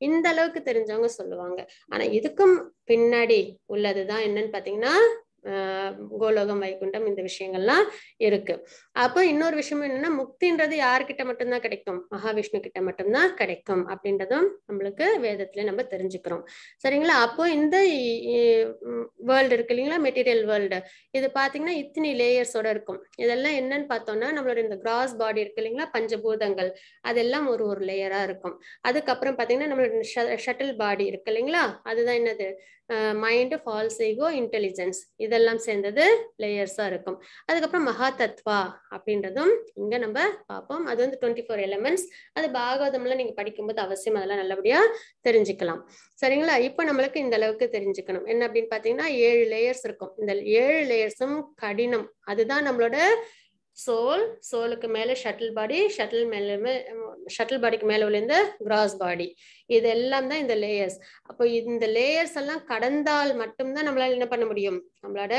இந்த அளவுக்கு தெரிஞ்சவங்க சொல்லுவாங்க ஆனா இதுக்கும் பின்னாடி உள்ளதுதான் என்னன்னு பாத்தீங்கன்னா கோலோகம் வைகுண்டம் இந்த விஷயங்கள்லாம் இருக்கு அப்போ இன்னொரு விஷயம் என்னன்னா முக்தின்றது யாருக்கிட்ட மட்டும்தான் கிடைக்கும் மகாவிஷ்ணு கிட்ட மட்டும்தான் கிடைக்கும் அப்படின்றதும் நம்மளுக்கு வேதத்துல நம்ம தெரிஞ்சுக்கிறோம் சரிங்களா அப்போ இந்த வேர்ல்டு இருக்கு இல்லைங்களா மெட்டீரியல் வேர்ல்டு இது பாத்தீங்கன்னா இத்தனி லேயர்ஸோட இருக்கும் இதெல்லாம் என்னன்னு பார்த்தோம்னா நம்மளோட இந்த கிராஸ் பாடி இருக்கு இல்லைங்களா பஞ்சபூதங்கள் அதெல்லாம் ஒரு ஒரு லேயரா இருக்கும் அதுக்கப்புறம் பாத்தீங்கன்னா நம்மளோட ஷட்டில் பாடி இருக்கு இல்லைங்களா அதுதான் என்னது ஃபால்ஸ் ஈகோ இன்டெலிஜென்ஸ் இதெல்லாம் சேர்ந்தது லேயர்ஸாக இருக்கும் அதுக்கப்புறம் மகாதத்வா அப்படின்றதும் இங்கே நம்ம பார்ப்போம் அது வந்து டுவெண்ட்டி ஃபோர் எலமெண்ட்ஸ் அது பாகவதம்லாம் நீங்கள் படிக்கும்போது அவசியம் அதெல்லாம் நல்லபடியாக தெரிஞ்சுக்கலாம் சரிங்களா இப்போ நம்மளுக்கு இந்த அளவுக்கு தெரிஞ்சுக்கணும் என்ன அப்படின்னு பார்த்தீங்கன்னா ஏழு லேயர்ஸ் இருக்கும் இந்த ஏழு லேயர்ஸும் கடினம் அதுதான் நம்மளோட சோல் சோலுக்கு மேலே ஷட்டில் பாடி ஷட்டில் மேலே ஷட்டில் பாடிக்கு மேலே உள்ள இந்த கிராஸ் பாடி இது எல்லாம் தான் இந்த லேயர்ஸ் அப்போ இந்த லேயர்ஸ் எல்லாம் கடந்தால் மட்டும்தான் நம்மளால என்ன பண்ண முடியும் நம்மளோட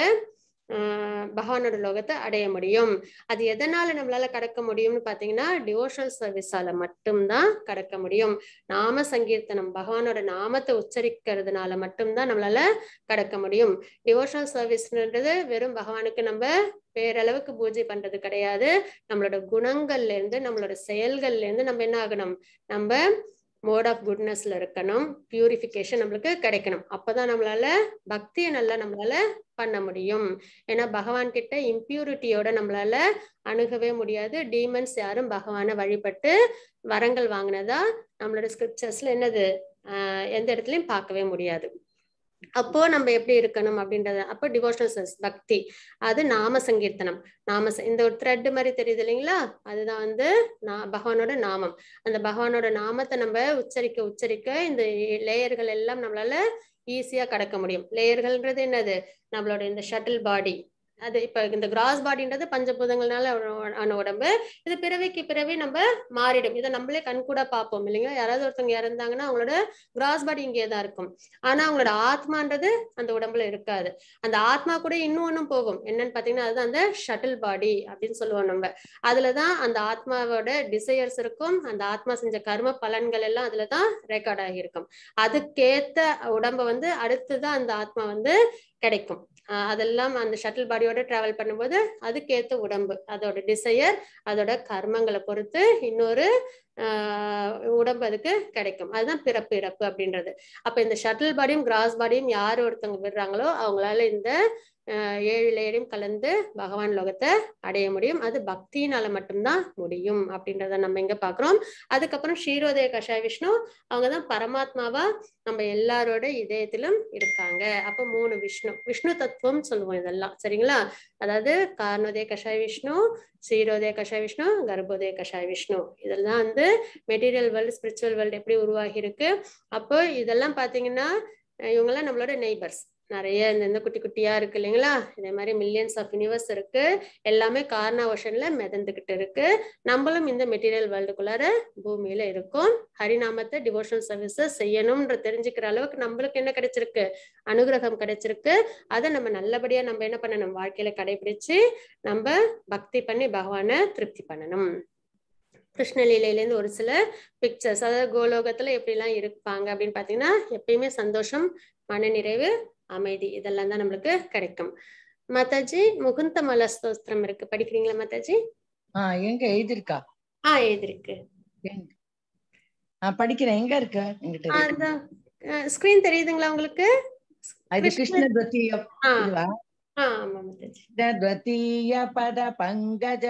பகவானோட லோகத்தை அடைய முடியும் அது எதனால நம்மளால கடக்க முடியும்னு பாத்தீங்கன்னா டிவோஷனல் சர்வீஸால மட்டும்தான் கடக்க முடியும் நாம சங்கீர்த்தனம் பகவானோட நாமத்தை உச்சரிக்கிறதுனால மட்டும்தான் நம்மளால கடக்க முடியும் டிவோஷனல் சர்வீஸ்ன்றது வெறும் பகவானுக்கு நம்ம பேரளவுக்கு பூஜை பண்றது கிடையாது நம்மளோட குணங்கள்ல இருந்து நம்மளோட செயல்கள்ல இருந்து நம்ம என்ன ஆகணும் நம்ம மோட் ஆஃப் குட்னஸ்ல இருக்கணும் பியூரிஃபிகேஷன் நம்மளுக்கு கிடைக்கணும் அப்பதான் நம்மளால பக்தியை நல்லா நம்மளால பண்ண முடியும் ஏன்னா பகவான் கிட்ட இம்பியூரிட்டியோட நம்மளால அணுகவே முடியாது டீமன்ஸ் யாரும் பகவானை வழிபட்டு வரங்கள் வாங்கினதா நம்மளோட ஸ்கிரிப்சர்ஸ்ல என்னது எந்த இடத்துலயும் பார்க்கவே முடியாது அப்போ நம்ம எப்படி இருக்கணும் அப்படின்றது அப்போ டிவோஷனல் சர்ஸ் பக்தி அது நாம சங்கீர்த்தனம் நாம இந்த ஒரு த்ரெட் மாதிரி தெரியுது இல்லைங்களா அதுதான் வந்து நான் பகவானோட நாமம் அந்த பகவானோட நாமத்தை நம்ம உச்சரிக்க உச்சரிக்க இந்த லேயர்கள் எல்லாம் நம்மளால ஈஸியா கடக்க முடியும் லேயர்கள்ன்றது என்னது நம்மளோட இந்த ஷட்டில் பாடி அது இப்ப இந்த கிராஸ் பாடின்றது பஞ்சபூதங்கள்னால ஆன உடம்பு இது பிறவிக்கு பிறவி நம்ம மாறிடும் இதை நம்மளே கண் கூட பார்ப்போம் இல்லைங்களா யாராவது ஒருத்தவங்க இறந்தாங்கன்னா அவங்களோட கிராஸ் பாடி இங்கேதான் இருக்கும் ஆனா அவங்களோட ஆத்மான்றது அந்த உடம்புல இருக்காது அந்த ஆத்மா கூட இன்னும் ஒன்றும் போகும் என்னன்னு பாத்தீங்கன்னா அதுதான் அந்த ஷட்டில் பாடி அப்படின்னு சொல்லுவோம் நம்ம அதுலதான் அந்த ஆத்மாவோட டிசையர்ஸ் இருக்கும் அந்த ஆத்மா செஞ்ச கர்ம பலன்கள் எல்லாம் அதுலதான் ரெக்கார்ட் ஆகியிருக்கும் அதுக்கேத்த உடம்ப வந்து அடுத்துதான் அந்த ஆத்மா வந்து கிடைக்கும் அதெல்லாம் அந்த ஷட்டில் பாடியோட டிராவல் பண்ணும்போது அதுக்கேத்த உடம்பு அதோட டிசையர் அதோட கர்மங்களை பொறுத்து இன்னொரு உடம்பு அதுக்கு கிடைக்கும் அதுதான் பிறப்பு இறப்பு அப்படின்றது அப்ப இந்த ஷட்டில் பாடியும் கிராஸ் பாடியும் யார் ஒருத்தவங்க விடுறாங்களோ அவங்களால இந்த ஏழு லேயரையும் கலந்து பகவான் லோகத்தை அடைய முடியும் அது பக்தியினால மட்டும்தான் முடியும் அப்படின்றத நம்ம இங்க பாக்குறோம் அதுக்கப்புறம் ஷீரோதய கஷாய விஷ்ணு அவங்கதான் பரமாத்மாவா நம்ம எல்லாரோட இதயத்திலும் இருக்காங்க அப்ப மூணு விஷ்ணு விஷ்ணு தத்துவம் சொல்லுவோம் இதெல்லாம் சரிங்களா அதாவது கார்ணோதய கஷாய விஷ்ணு சீரோதய கஷாய விஷ்ணு கர்ப்போதய கஷாய விஷ்ணு இதெல்லாம் வந்து மெட்டீரியல் வேர்ல்டு ஸ்பிரிச்சுவல் வேர்ல்டு எப்படி உருவாகி இருக்கு அப்போ இதெல்லாம் பாத்தீங்கன்னா இவங்கெல்லாம் நம்மளோட நெய்பர்ஸ் நிறைய இந்த இந்த குட்டி குட்டியா இருக்கு இல்லைங்களா இதே மாதிரி மில்லியன்ஸ் ஆஃப் யூனிவர்ஸ் இருக்கு எல்லாமே கார்னா ஓஷன்ல மிதந்துகிட்டு இருக்கு நம்மளும் இந்த மெட்டீரியல் வேர்ல்டுக்குள்ளார பூமியில இருக்கும் ஹரிநாமத்தை டிவோஷனல் சர்வீசஸ் செய்யணும்ன்ற தெரிஞ்சுக்கிற அளவுக்கு நம்மளுக்கு என்ன கிடைச்சிருக்கு அனுகிரகம் கிடைச்சிருக்கு அதை நம்ம நல்லபடியா நம்ம என்ன பண்ணணும் வாழ்க்கையில கடைபிடிச்சு நம்ம பக்தி பண்ணி பகவானை திருப்தி பண்ணணும் கிருஷ்ணலீலையிலேருந்து ஒரு சில பிக்சர்ஸ் அதாவது கோலோகத்துல எப்படிலாம் இருப்பாங்க அப்படின்னு பாத்தீங்கன்னா எப்பயுமே சந்தோஷம் மனநிறைவு அமைதி இதெல்லாம் தான் நம்மளுக்கு கிடைக்கும் மாதாஜி முகுந்த மல ஸ்தோத்திரம் இருக்கு படிக்கிறீங்களா மாதாஜி ஆஹ் எங்க எழுதிருக்கா ஆஹ் எழுதிருக்கு படிக்கிறேன் எங்க இருக்கு ஸ்கிரீன் தெரியுதுங்களா உங்களுக்கு அது கிருஷ்ண துவத்திய துவத்திய பத பங்கஜ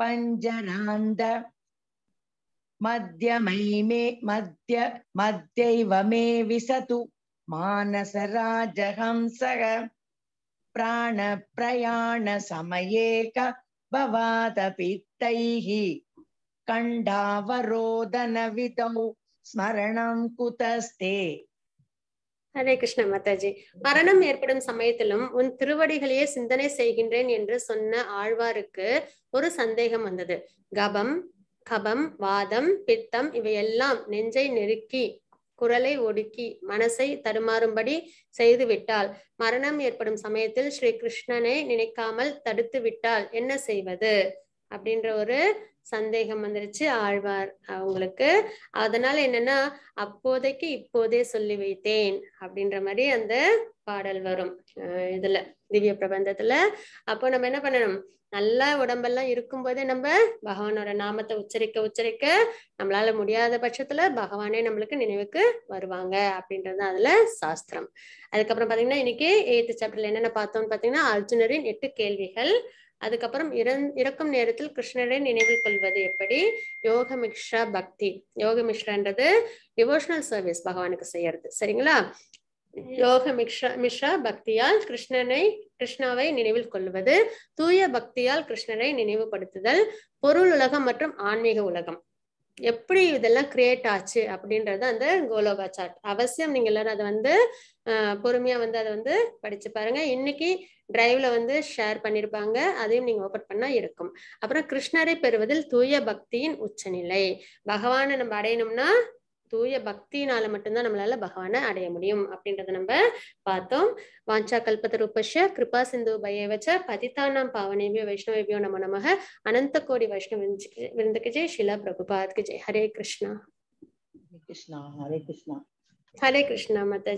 பஞ்சராந்த மத்தியமைமே மத்திய மத்தியவமே விசது मानसराजहंसः பித்தைஹி भवादपित्तैः कण्डावरोदनविदौ ஸ்மரணம் குதஸ்தே ஹரே கிருஷ்ண மாதாஜி மரணம் ஏற்படும் சமயத்திலும் உன் திருவடிகளையே சிந்தனை செய்கின்றேன் என்று சொன்ன ஆழ்வாருக்கு ஒரு சந்தேகம் வந்தது கபம் கபம் வாதம் பித்தம் இவையெல்லாம் நெஞ்சை நெருக்கி குரலை ஒடுக்கி மனசை தடுமாறும்படி செய்துவிட்டாள் மரணம் ஏற்படும் சமயத்தில் ஸ்ரீ கிருஷ்ணனை நினைக்காமல் தடுத்து விட்டால் என்ன செய்வது அப்படின்ற ஒரு சந்தேகம் வந்துருச்சு ஆழ்வார் அவங்களுக்கு அதனால என்னன்னா அப்போதைக்கு இப்போதே சொல்லி வைத்தேன் அப்படின்ற மாதிரி அந்த பாடல் வரும் இதுல திவ்ய பிரபந்தத்துல அப்போ நம்ம என்ன பண்ணணும் நல்லா உடம்பெல்லாம் இருக்கும்போதே நம்ம பகவானோட நாமத்தை உச்சரிக்க உச்சரிக்க நம்மளால முடியாத பட்சத்துல பகவானே நம்மளுக்கு நினைவுக்கு வருவாங்க அப்படின்றது அதுல சாஸ்திரம் அதுக்கப்புறம் பாத்தீங்கன்னா இன்னைக்கு எய்த் சாப்டர்ல என்னென்ன பார்த்தோம்னு பாத்தீங்கன்னா அர்ஜுனரின் எட்டு கேள்விகள் அதுக்கப்புறம் இறந் இறக்கும் நேரத்தில் கிருஷ்ணரை நினைவில் கொள்வது எப்படி யோக மிக்ஷா பக்தி யோக மிக்ஷான்றது டிவோஷனல் சர்வீஸ் பகவானுக்கு செய்யறது சரிங்களா யோக மிஷா மிஷா பக்தியால் கிருஷ்ணனை கிருஷ்ணாவை நினைவில் கொள்வது தூய பக்தியால் கிருஷ்ணரை நினைவுபடுத்துதல் பொருள் உலகம் மற்றும் ஆன்மீக உலகம் எப்படி இதெல்லாம் கிரியேட் ஆச்சு அப்படின்றது அந்த கோலோகா சாட் அவசியம் நீங்க எல்லாரும் அதை வந்து பொறுமையா வந்து அதை வந்து படிச்சு பாருங்க இன்னைக்கு டிரைவ்ல வந்து ஷேர் பண்ணிருப்பாங்க அதையும் நீங்க ஓபன் பண்ணா இருக்கும் அப்புறம் கிருஷ்ணரை பெறுவதில் தூய பக்தியின் உச்சநிலை பகவானை நம்ம அடையணும்னா தூய பக்தினால மட்டும்தான் நம்மளால பகவானை அடைய முடியும் அப்படின்றத நம்ம பார்த்தோம் வாஞ்சா கல்பத ரூபஷ கிருபா சிந்து பயவச்ச பதித்தானாம் பாவனேபியோ வைஷ்ணவேபியோ நம்ம நமக அனந்த கோடி வைஷ்ணவ விருந்துக்கு ஜெய் ஷிலா பிரபுபாத்க்கு ஜெய் ஹரே கிருஷ்ணா கிருஷ்ணா ஹரே கிருஷ்ணா ஹரே கிருஷ்ணா மத்த